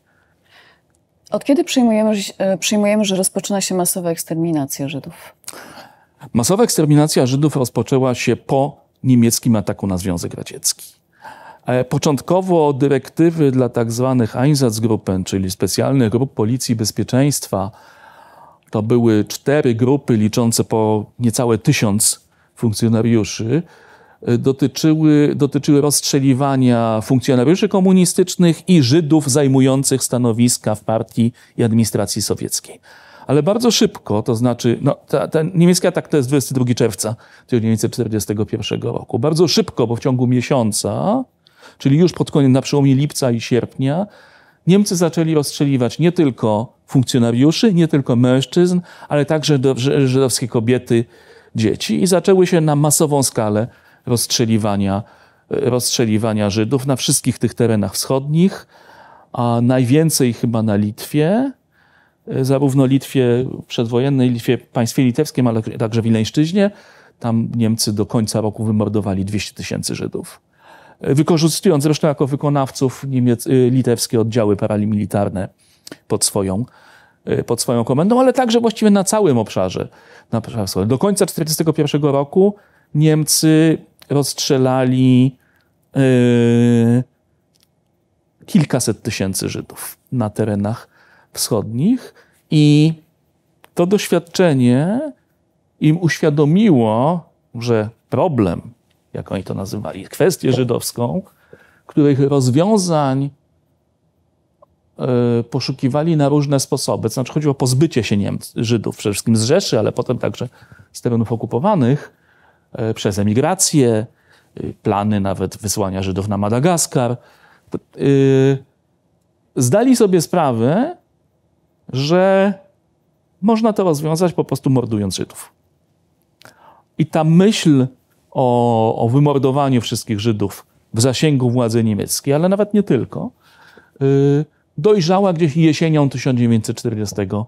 Od kiedy przyjmujemy, e, przyjmujemy, że rozpoczyna się masowa eksterminacja Żydów? Masowa eksterminacja Żydów rozpoczęła się po niemieckim ataku na Związek Radziecki. E, początkowo dyrektywy dla tak zwanych Einsatzgruppen, czyli specjalnych grup policji bezpieczeństwa, to były cztery grupy liczące po niecałe tysiąc funkcjonariuszy, E, dotyczyły, dotyczyły rozstrzeliwania funkcjonariuszy komunistycznych i Żydów zajmujących stanowiska w partii i administracji sowieckiej. Ale bardzo szybko, to znaczy, no, ta, ta niemiecki atak to jest 22 czerwca 1941 roku. Bardzo szybko, bo w ciągu miesiąca, czyli już pod koniec, na przełomie lipca i sierpnia, Niemcy zaczęli rozstrzeliwać nie tylko funkcjonariuszy, nie tylko mężczyzn, ale także żydowskie kobiety, dzieci i zaczęły się na masową skalę rozstrzeliwania, rozstrzeliwania Żydów na wszystkich tych terenach wschodnich, a najwięcej chyba na Litwie, e, zarówno Litwie przedwojennej, Litwie państwie litewskim, ale także Wileńszczyźnie. Tam Niemcy do końca roku wymordowali 200 tysięcy Żydów. E, wykorzystując zresztą jako wykonawców Niemiec, e, litewskie oddziały paramilitarne pod swoją, pod swoją komendą, ale także właściwie na całym obszarze. Na obszarze. Do końca 1941 roku Niemcy rozstrzelali yy, kilkaset tysięcy Żydów na terenach wschodnich i to doświadczenie im uświadomiło, że problem, jak oni to nazywali, kwestię żydowską, których rozwiązań yy, poszukiwali na różne sposoby. To znaczy chodziło o pozbycie się Niemc, Żydów, przede wszystkim z Rzeszy, ale potem także z terenów okupowanych. E, przez emigrację, y, plany nawet wysłania Żydów na Madagaskar. Y, zdali sobie sprawę, że można to rozwiązać po prostu mordując Żydów. I ta myśl o, o wymordowaniu wszystkich Żydów w zasięgu władzy niemieckiej, ale nawet nie tylko, y, dojrzała gdzieś jesienią 1941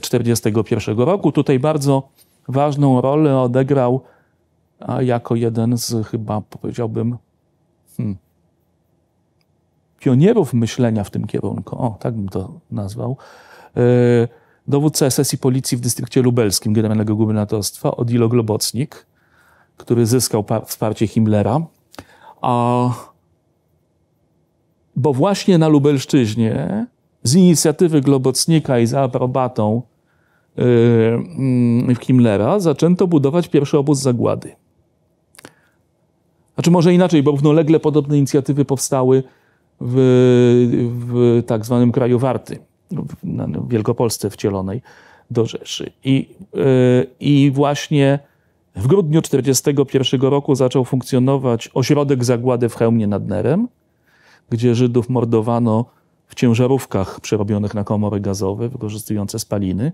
41 roku. Tutaj bardzo ważną rolę odegrał jako jeden z chyba powiedziałbym hmm, pionierów myślenia w tym kierunku, o tak bym to nazwał, e, dowódca sesji policji w dystrykcie lubelskim generalnego gubernatorstwa Odilo Globocnik, który zyskał wsparcie Himmlera, a, bo właśnie na Lubelszczyźnie z inicjatywy Globocnika i za aprobatą Y, mm, w Himmlera zaczęto budować pierwszy obóz zagłady. Znaczy może inaczej, bo równolegle podobne inicjatywy powstały w, w tak zwanym kraju Warty, w Wielkopolsce wcielonej do Rzeszy. I, y, i właśnie w grudniu 1941 roku zaczął funkcjonować ośrodek zagłady w Chełmie nad Nerem, gdzie Żydów mordowano w ciężarówkach przerobionych na komory gazowe, wykorzystujące spaliny.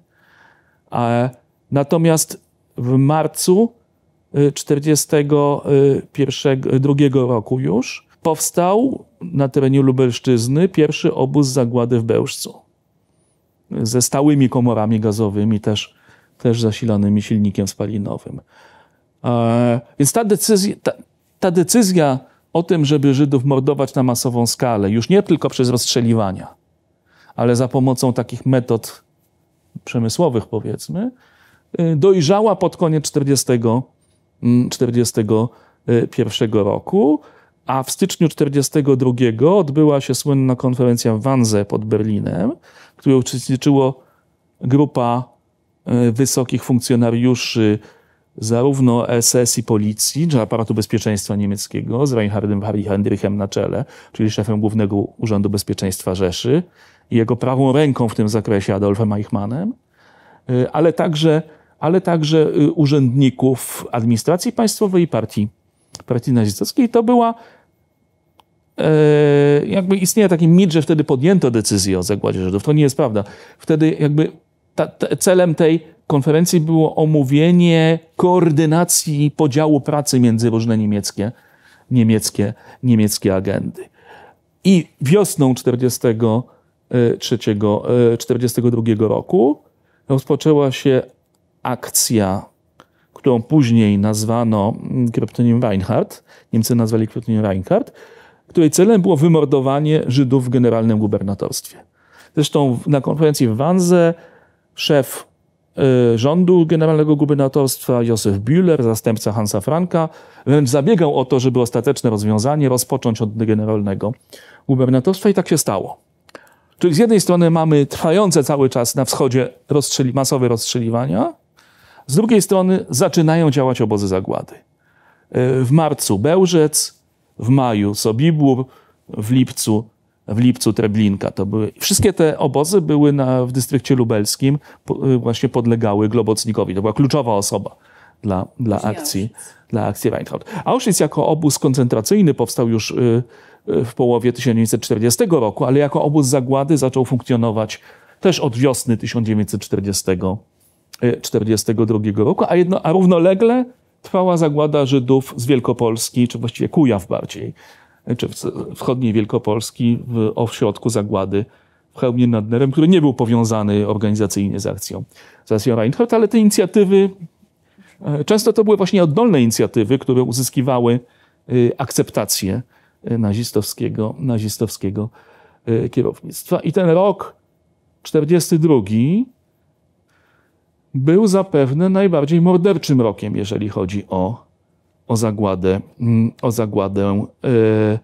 Natomiast w marcu 1942 y, y, roku już powstał na terenie Lubelszczyzny pierwszy obóz zagłady w Bełżcu. Ze stałymi komorami gazowymi, też, też zasilanymi silnikiem spalinowym. E, więc ta decyzja, ta, ta decyzja o tym, żeby Żydów mordować na masową skalę, już nie tylko przez rozstrzeliwania, ale za pomocą takich metod przemysłowych powiedzmy, y, dojrzała pod koniec 1941 mm, y, roku, a w styczniu 42 odbyła się słynna konferencja w Wanze pod Berlinem, w której uczestniczyło grupa y, wysokich funkcjonariuszy zarówno SS i policji, czy aparatu bezpieczeństwa niemieckiego z Reinhardem Harry na czele, czyli szefem Głównego Urzędu Bezpieczeństwa Rzeszy, i jego prawą ręką w tym zakresie Adolfem Eichmannem, y, ale także, ale także y, urzędników administracji państwowej i partii, partii nazistowskiej. To była e, jakby istnieje taki mit, że wtedy podjęto decyzję o zagładzie Żydów. To nie jest prawda. Wtedy jakby ta, ta, celem tej konferencji było omówienie koordynacji podziału pracy między różne niemieckie, niemieckie, niemieckie agendy. I wiosną 1940 1942 e, roku. Rozpoczęła się akcja, którą później nazwano kryptonimem Reinhardt. Niemcy nazwali kryptonim Reinhardt, której celem było wymordowanie Żydów w generalnym gubernatorstwie. Zresztą na konferencji w Wanze szef e, rządu generalnego gubernatorstwa Józef Bühler, zastępca Hansa Franka, wręcz zabiegał o to, żeby ostateczne rozwiązanie rozpocząć od generalnego gubernatorstwa i tak się stało. Czyli z jednej strony mamy trwające cały czas na wschodzie rozstrzeli, masowe rozstrzeliwania, z drugiej strony zaczynają działać obozy zagłady. E, w marcu Bełżec, w maju Sobibór, w lipcu, w lipcu Treblinka. To były, wszystkie te obozy były na, w dystrykcie lubelskim, po, e, właśnie podlegały Globocnikowi. To była kluczowa osoba dla, dla akcji, dla akcji Reinhardt. Auschwitz jako obóz koncentracyjny powstał już e, Y, w połowie 1940 roku, ale jako obóz zagłady zaczął funkcjonować też od wiosny 1942 y, roku, a, jedno, a równolegle trwała zagłada Żydów z Wielkopolski, czy właściwie Kujaw bardziej, y, czy wschodniej Wielkopolski w ośrodku zagłady w Chełmie nad Nerem, który nie był powiązany organizacyjnie z akcją, z akcją Reinhardt, ale te inicjatywy, często to były właśnie oddolne inicjatywy, które uzyskiwały akceptację Y, nazistowskiego, nazistowskiego y, kierownictwa. I ten rok 42 był zapewne najbardziej morderczym rokiem, jeżeli chodzi o, o zagładę, mm, o zagładę y,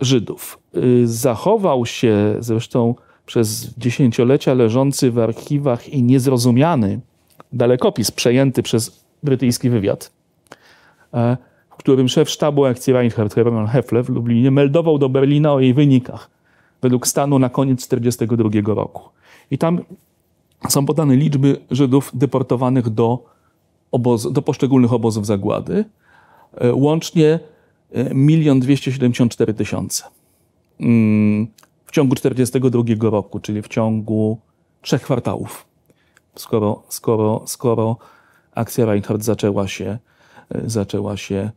Żydów. Zachował się zresztą przez dziesięciolecia leżący w archiwach i niezrozumiany dalekopis przejęty przez brytyjski wywiad. E, w którym szef sztabu akcji Reinhardt, Hermann Heffler w Lublinie meldował do Berlina o jej wynikach według stanu na koniec 1942 roku. I tam są podane liczby Żydów deportowanych do, obozu, do poszczególnych obozów zagłady, e, łącznie 1 e, 274 tysiące mm, w ciągu 1942 roku, czyli w ciągu trzech kwartałów, skoro, skoro, skoro akcja Reinhardt zaczęła się, e, zaczęła się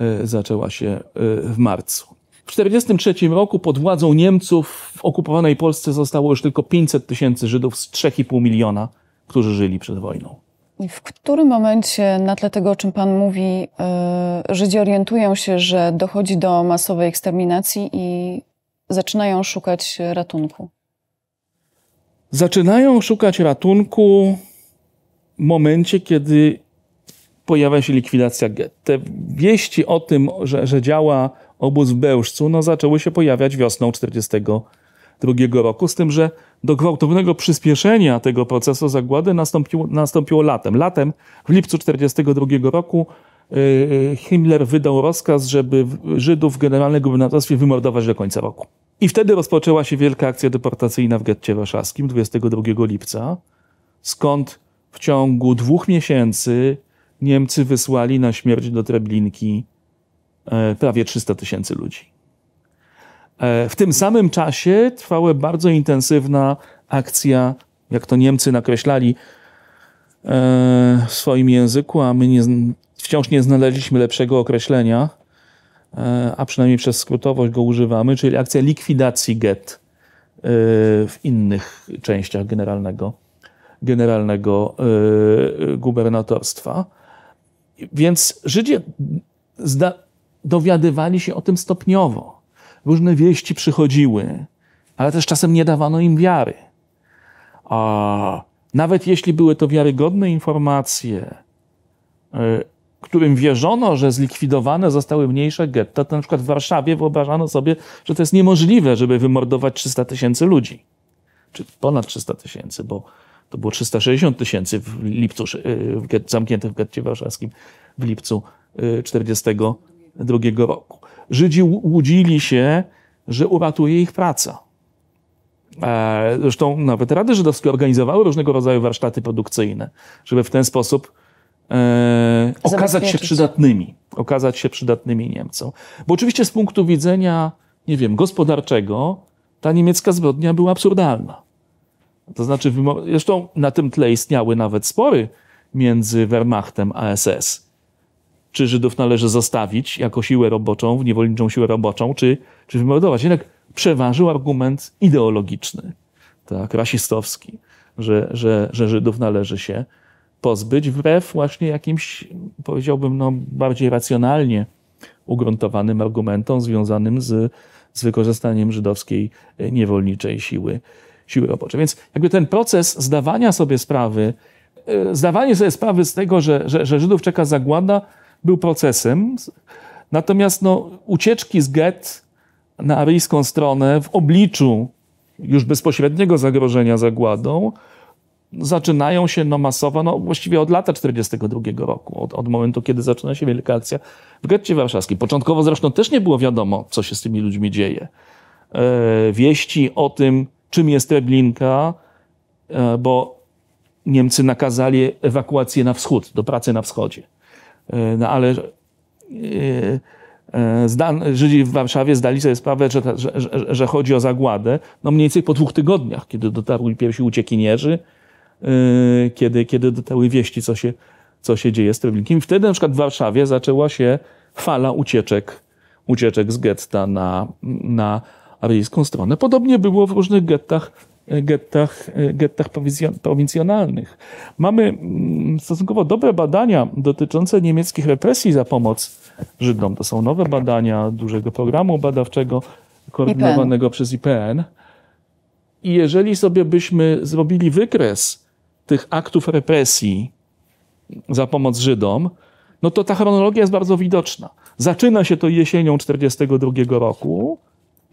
E, zaczęła się e, w marcu. W 1943 roku pod władzą Niemców w okupowanej Polsce zostało już tylko 500 tysięcy Żydów z 3,5 miliona, którzy żyli przed wojną. W którym momencie, na tle tego, o czym Pan mówi, e, Żydzi orientują się, że dochodzi do masowej eksterminacji i zaczynają szukać ratunku? Zaczynają szukać ratunku w momencie, kiedy pojawia się likwidacja get. Te wieści o tym, że, że działa obóz w Bełżcu, no, zaczęły się pojawiać wiosną 1942 roku, z tym, że do gwałtownego przyspieszenia tego procesu zagłady nastąpiło, nastąpiło latem. Latem, w lipcu 1942 roku, y, y, Himmler wydał rozkaz, żeby Żydów w Generalnym Gubernatorstwie wymordować do końca roku. I wtedy rozpoczęła się wielka akcja deportacyjna w getcie warszawskim 22 lipca, skąd w ciągu dwóch miesięcy Niemcy wysłali na śmierć do Treblinki e, prawie 300 tysięcy ludzi. E, w tym samym czasie trwała bardzo intensywna akcja, jak to Niemcy nakreślali e, w swoim języku, a my nie, wciąż nie znaleźliśmy lepszego określenia, a przynajmniej przez skrótowość go używamy, czyli akcja likwidacji get w innych częściach generalnego, generalnego gubernatorstwa. Więc Żydzie dowiadywali się o tym stopniowo. Różne wieści przychodziły, ale też czasem nie dawano im wiary. A nawet jeśli były to wiarygodne informacje, e, którym wierzono, że zlikwidowane zostały mniejsze getta, to na przykład w Warszawie wyobrażano sobie, że to jest niemożliwe, żeby wymordować 300 tysięcy ludzi. Czy ponad 300 tysięcy, bo to było 360 tysięcy w lipcu, e, w get, w getcie warszawskim w lipcu 1942 e, roku. Żydzi łudzili się, że uratuje ich praca. E, zresztą nawet Rady Żydowskie organizowały różnego rodzaju warsztaty produkcyjne, żeby w ten sposób e, okazać się przydatnymi, okazać się przydatnymi Niemcom. Bo oczywiście z punktu widzenia, nie wiem, gospodarczego, ta niemiecka zbrodnia była absurdalna. To znaczy, zresztą na tym tle istniały nawet spory między Wehrmachtem a SS. Czy Żydów należy zostawić jako siłę roboczą, w niewolniczą siłę roboczą, czy, czy wymordować? Jednak przeważył argument ideologiczny, tak, rasistowski, że, że, że Żydów należy się pozbyć, wbrew właśnie jakimś, powiedziałbym, no, bardziej racjonalnie ugruntowanym argumentom związanym z, z wykorzystaniem żydowskiej niewolniczej siły siły robocze. Więc jakby ten proces zdawania sobie sprawy, e, zdawanie sobie sprawy z tego, że, że, że Żydów czeka zagłada, był procesem. Natomiast no, ucieczki z get na aryjską stronę w obliczu już bezpośredniego zagrożenia zagładą zaczynają się no, masowo, no, właściwie od lata 1942 roku, od, od, momentu, kiedy zaczyna się wielka akcja w getcie warszawskim. Początkowo zresztą też nie było wiadomo, co się z tymi ludźmi dzieje. E, wieści o tym, czym jest Treblinka, e, bo Niemcy nakazali ewakuację na wschód, do pracy na wschodzie. E, no ale e, Zdan, Żydzi w Warszawie zdali sobie sprawę, że, że, że, chodzi o zagładę, no mniej więcej po dwóch tygodniach, kiedy dotarli pierwsi uciekinierzy, kiedy, kiedy dotarły wieści, co się, co się dzieje z Treblinkiem. Wtedy na przykład w Warszawie zaczęła się fala ucieczek, ucieczek z getta na, na aryjską stronę. Podobnie było w różnych gettach, e, gettach, e, gettach prowincjonalnych. Mamy mm, stosunkowo dobre badania dotyczące niemieckich represji za pomoc Żydom. To są nowe badania dużego programu badawczego koordynowanego IPN. przez IPN. I jeżeli sobie byśmy zrobili wykres tych aktów represji za pomoc Żydom, no to ta chronologia jest bardzo widoczna. Zaczyna się to jesienią 1942 roku,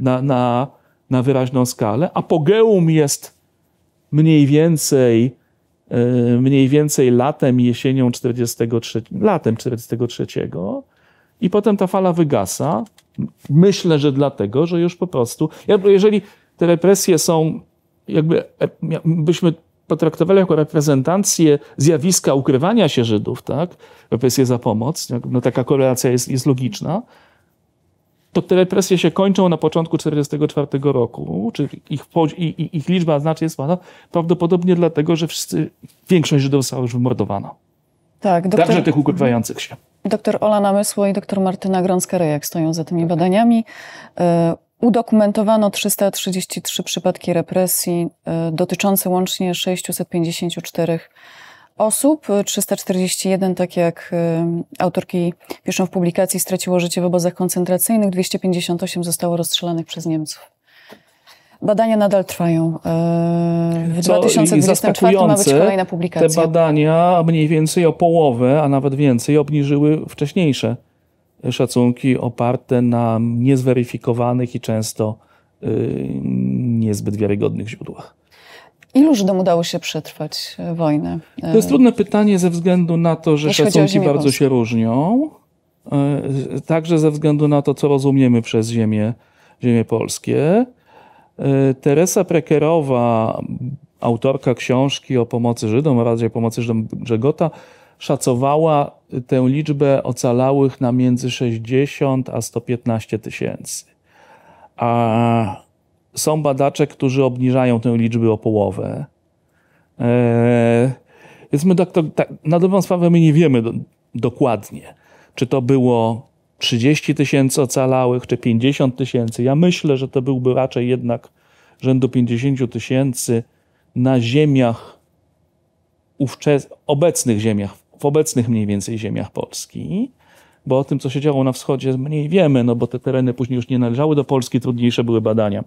na, na, na wyraźną skalę. Apogeum jest mniej więcej e, mniej więcej latem jesienią 43, latem 43. I potem ta fala wygasa. Myślę, że dlatego, że już po prostu, jeżeli te represje są, jakby e, byśmy potraktowali jako reprezentację zjawiska ukrywania się Żydów, tak? represje za pomoc, no taka korelacja jest, jest logiczna, to te represje się kończą na początku 1944 roku, czyli ich, ich, ich liczba znacznie spada, prawdopodobnie dlatego, że wszyscy, większość Żydów została już wymordowana. Tak, doktor... Także tych ukrywających się. Doktor Ola Namysło i doktor Martyna grąska jak stoją za tymi badaniami. E, udokumentowano 333 przypadki represji e, dotyczące łącznie 654 osób, 341, tak jak y, autorki piszą w publikacji, straciło życie w obozach koncentracyjnych, 258 zostało rozstrzelanych przez Niemców. Badania nadal trwają. Y, w Co 2024 ma być kolejna publikacja. Te badania mniej więcej o połowę, a nawet więcej, obniżyły wcześniejsze szacunki oparte na niezweryfikowanych i często y, niezbyt wiarygodnych źródłach. Ilu Żydom udało się przetrwać e, wojnę? To jest trudne pytanie ze względu na to, że szacunki bardzo się różnią. E, także ze względu na to, co rozumiemy przez ziemię, ziemię polskie. E, Teresa Prekerowa, autorka książki o pomocy Żydom, o Radzie Pomocy Żydom Grzegota, szacowała tę liczbę ocalałych na między 60 a 115 tysięcy. A są badacze, którzy obniżają tę liczbę o połowę. Eee, więc my doktor, tak, na dobrą sprawę my nie wiemy do, dokładnie, czy to było 30 tysięcy ocalałych, czy 50 tysięcy. Ja myślę, że to byłby raczej jednak rzędu 50 tysięcy na ziemiach, ówczes- obecnych ziemiach, w obecnych mniej więcej ziemiach Polski bo o tym, co się działo na wschodzie, mniej wiemy, no bo te tereny później już nie należały do Polski, trudniejsze były badania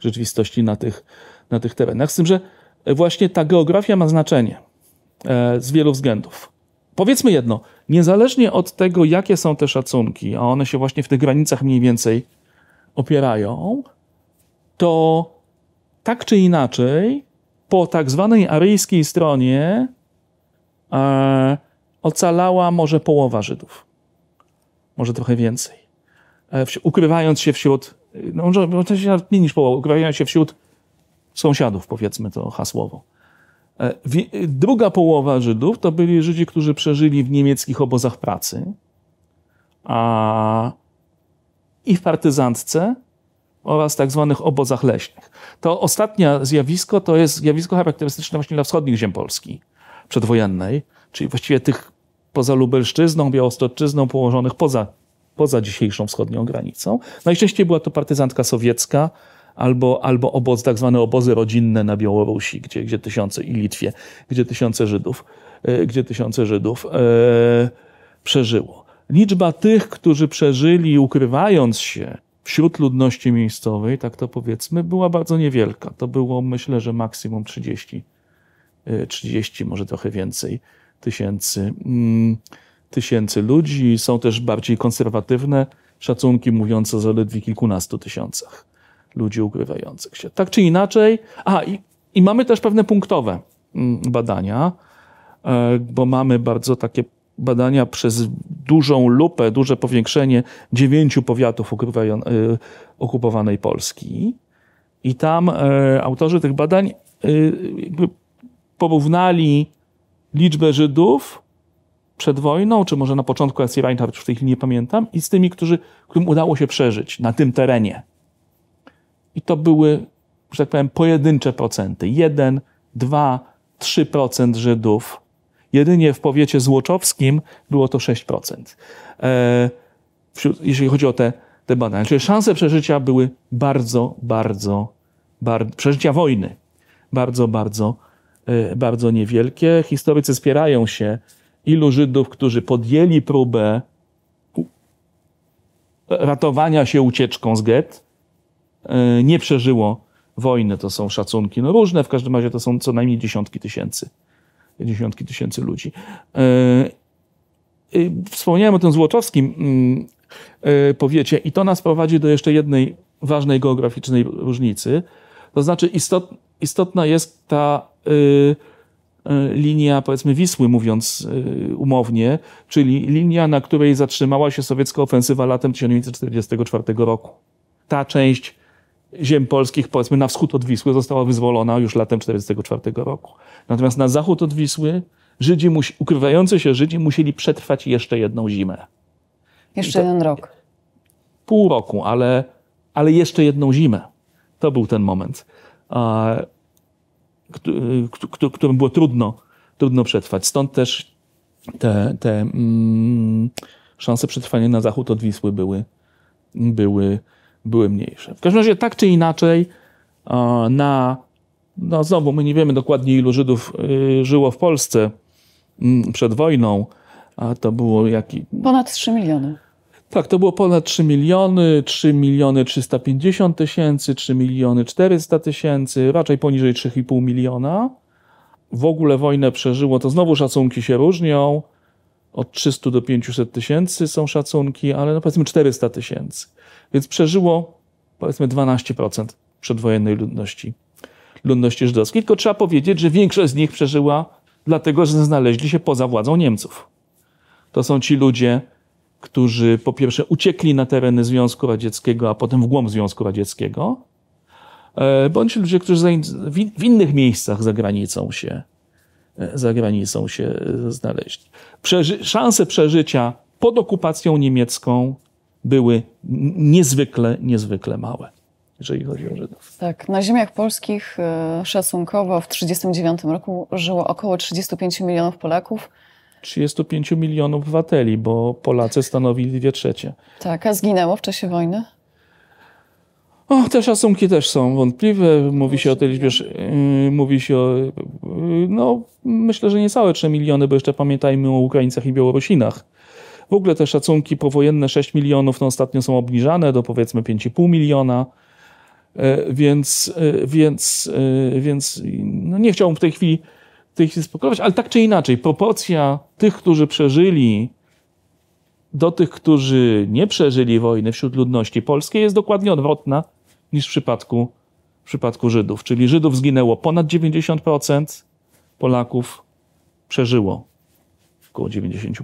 rzeczywistości na tych, na tych terenach. Z tym, że właśnie ta geografia ma znaczenie e, z wielu względów. Powiedzmy jedno, niezależnie od tego, jakie są te szacunki, a one się właśnie w tych granicach mniej więcej opierają, to tak czy inaczej po tak zwanej aryjskiej stronie e, ocalała może połowa Żydów może trochę więcej. E, ukrywając się wśród, e, no może mniej niż połowa, ukrywając się wśród sąsiadów, powiedzmy to hasłowo. E, druga połowa Żydów to byli Żydzi, którzy przeżyli w niemieckich obozach pracy a, i w partyzantce oraz tak zwanych obozach leśnych. To ostatnie zjawisko to jest zjawisko charakterystyczne właśnie dla wschodnich ziem Polski przedwojennej, czyli właściwie tych poza Lubelszczyzną, Białostoczyzną, położonych poza, poza dzisiejszą wschodnią granicą. Najczęściej była to partyzantka sowiecka, albo, albo oboz, tak zwane obozy rodzinne na Białorusi, gdzie, gdzie tysiące i Litwie, gdzie tysiące Żydów, e, gdzie tysiące Żydów e, przeżyło. Liczba tych, którzy przeżyli ukrywając się wśród ludności miejscowej, tak to powiedzmy, była bardzo niewielka. To było myślę, że maksimum 30, 30 e, może trochę więcej tysięcy, mm, tysięcy ludzi. Są też bardziej konserwatywne szacunki mówiące o zaledwie kilkunastu tysiącach ludzi ukrywających się. Tak czy inaczej, a i, i mamy też pewne punktowe mm, badania, e, bo mamy bardzo takie badania przez dużą lupę, duże powiększenie dziewięciu powiatów e, okupowanej Polski. I tam e, autorzy tych badań porównali liczbę Żydów przed wojną, czy może na początku akcji Reinhardt, już w tej chwili nie pamiętam, i z tymi, którzy, którym udało się przeżyć na tym terenie. I to były, że tak powiem, pojedyncze procenty. 1, 2, 3% Żydów. Jedynie w powiecie złoczowskim było to 6%. E, wśród, jeśli chodzi o te, te badania. Czyli szanse przeżycia były bardzo, bardzo, bardzo przeżycia wojny bardzo, bardzo Y, bardzo niewielkie. Historycy spierają się, ilu Żydów, którzy podjęli próbę ratowania się ucieczką z get, y, nie przeżyło wojny. To są szacunki no różne, w każdym razie to są co najmniej dziesiątki tysięcy. Dziesiątki tysięcy ludzi. Y, wspomniałem o tym złotowskim mm, powiecie i to nas prowadzi do jeszcze jednej ważnej geograficznej różnicy. To znaczy istotne istotna jest ta y, y, linia, powiedzmy, Wisły, mówiąc y, umownie, czyli linia, na której zatrzymała się sowiecka ofensywa latem 1944 roku. Ta część ziem polskich, powiedzmy, na wschód od Wisły została wyzwolona już latem 1944 roku. Natomiast na zachód od Wisły Żydzi, ukrywający się Żydzi musieli przetrwać jeszcze jedną zimę. Jeszcze to, jeden rok. Pół roku, ale, ale jeszcze jedną zimę. To był ten moment którym było trudno, trudno przetrwać. Stąd też te, te mm, szanse przetrwania na zachód od Wisły były, były, były mniejsze. W każdym razie tak czy inaczej na no znowu, my nie wiemy dokładnie, ilu Żydów y, żyło w Polsce mm, przed wojną, a to było jaki. Ponad 3 miliony. Tak, to było ponad 3 miliony, 3 miliony 350 tysięcy, 3 miliony 400 tysięcy, raczej poniżej 3,5 miliona. W ogóle wojnę przeżyło, to znowu szacunki się różnią, od 300 do 500 tysięcy są szacunki, ale no powiedzmy 400 tysięcy. Więc przeżyło powiedzmy 12% przedwojennej ludności, ludności żydowskiej. Tylko trzeba powiedzieć, że większość z nich przeżyła dlatego, że znaleźli się poza władzą Niemców. To są ci ludzie, którzy po pierwsze uciekli na tereny Związku Radzieckiego, a potem w głąb Związku Radzieckiego, e, bądź ludzie, którzy w innych miejscach za granicą się, e, za granicą się e, znaleźli. Przeży szanse przeżycia pod okupacją niemiecką były niezwykle, niezwykle małe jeżeli chodzi o Żydów. Tak, na ziemiach polskich szacunkowo w 1939 roku żyło około 35 milionów Polaków, 35 milionów obywateli, bo Polacy stanowili dwie trzecie. Tak, a zginęło w czasie wojny? O, te szacunki też są wątpliwe. Mówi się o tej liczbie, y, mówi się o, y, no myślę, że niecałe 3 miliony, bo jeszcze pamiętajmy o Ukraińcach i Białorusinach. W ogóle te szacunki powojenne 6 milionów no ostatnio są obniżane do powiedzmy 5,5 miliona. E, więc, e, więc, e, więc no nie chciałbym w tej chwili tych się spokojować, ale tak czy inaczej, proporcja tych, którzy przeżyli, do tych, którzy nie przeżyli wojny wśród ludności polskiej, jest dokładnie odwrotna niż w przypadku, w przypadku Żydów. Czyli Żydów zginęło ponad 90%, Polaków przeżyło około 90%.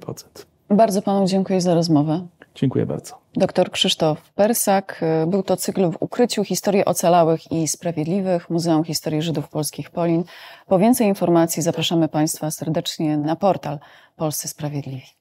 Bardzo Panu dziękuję za rozmowę. Dziękuję bardzo. Doktor Krzysztof Persak. Y, był to cykl w ukryciu historii ocalałych i sprawiedliwych Muzeum Historii Żydów Polskich Polin. Po więcej informacji zapraszamy Państwa serdecznie na portal Polscy Sprawiedliwi.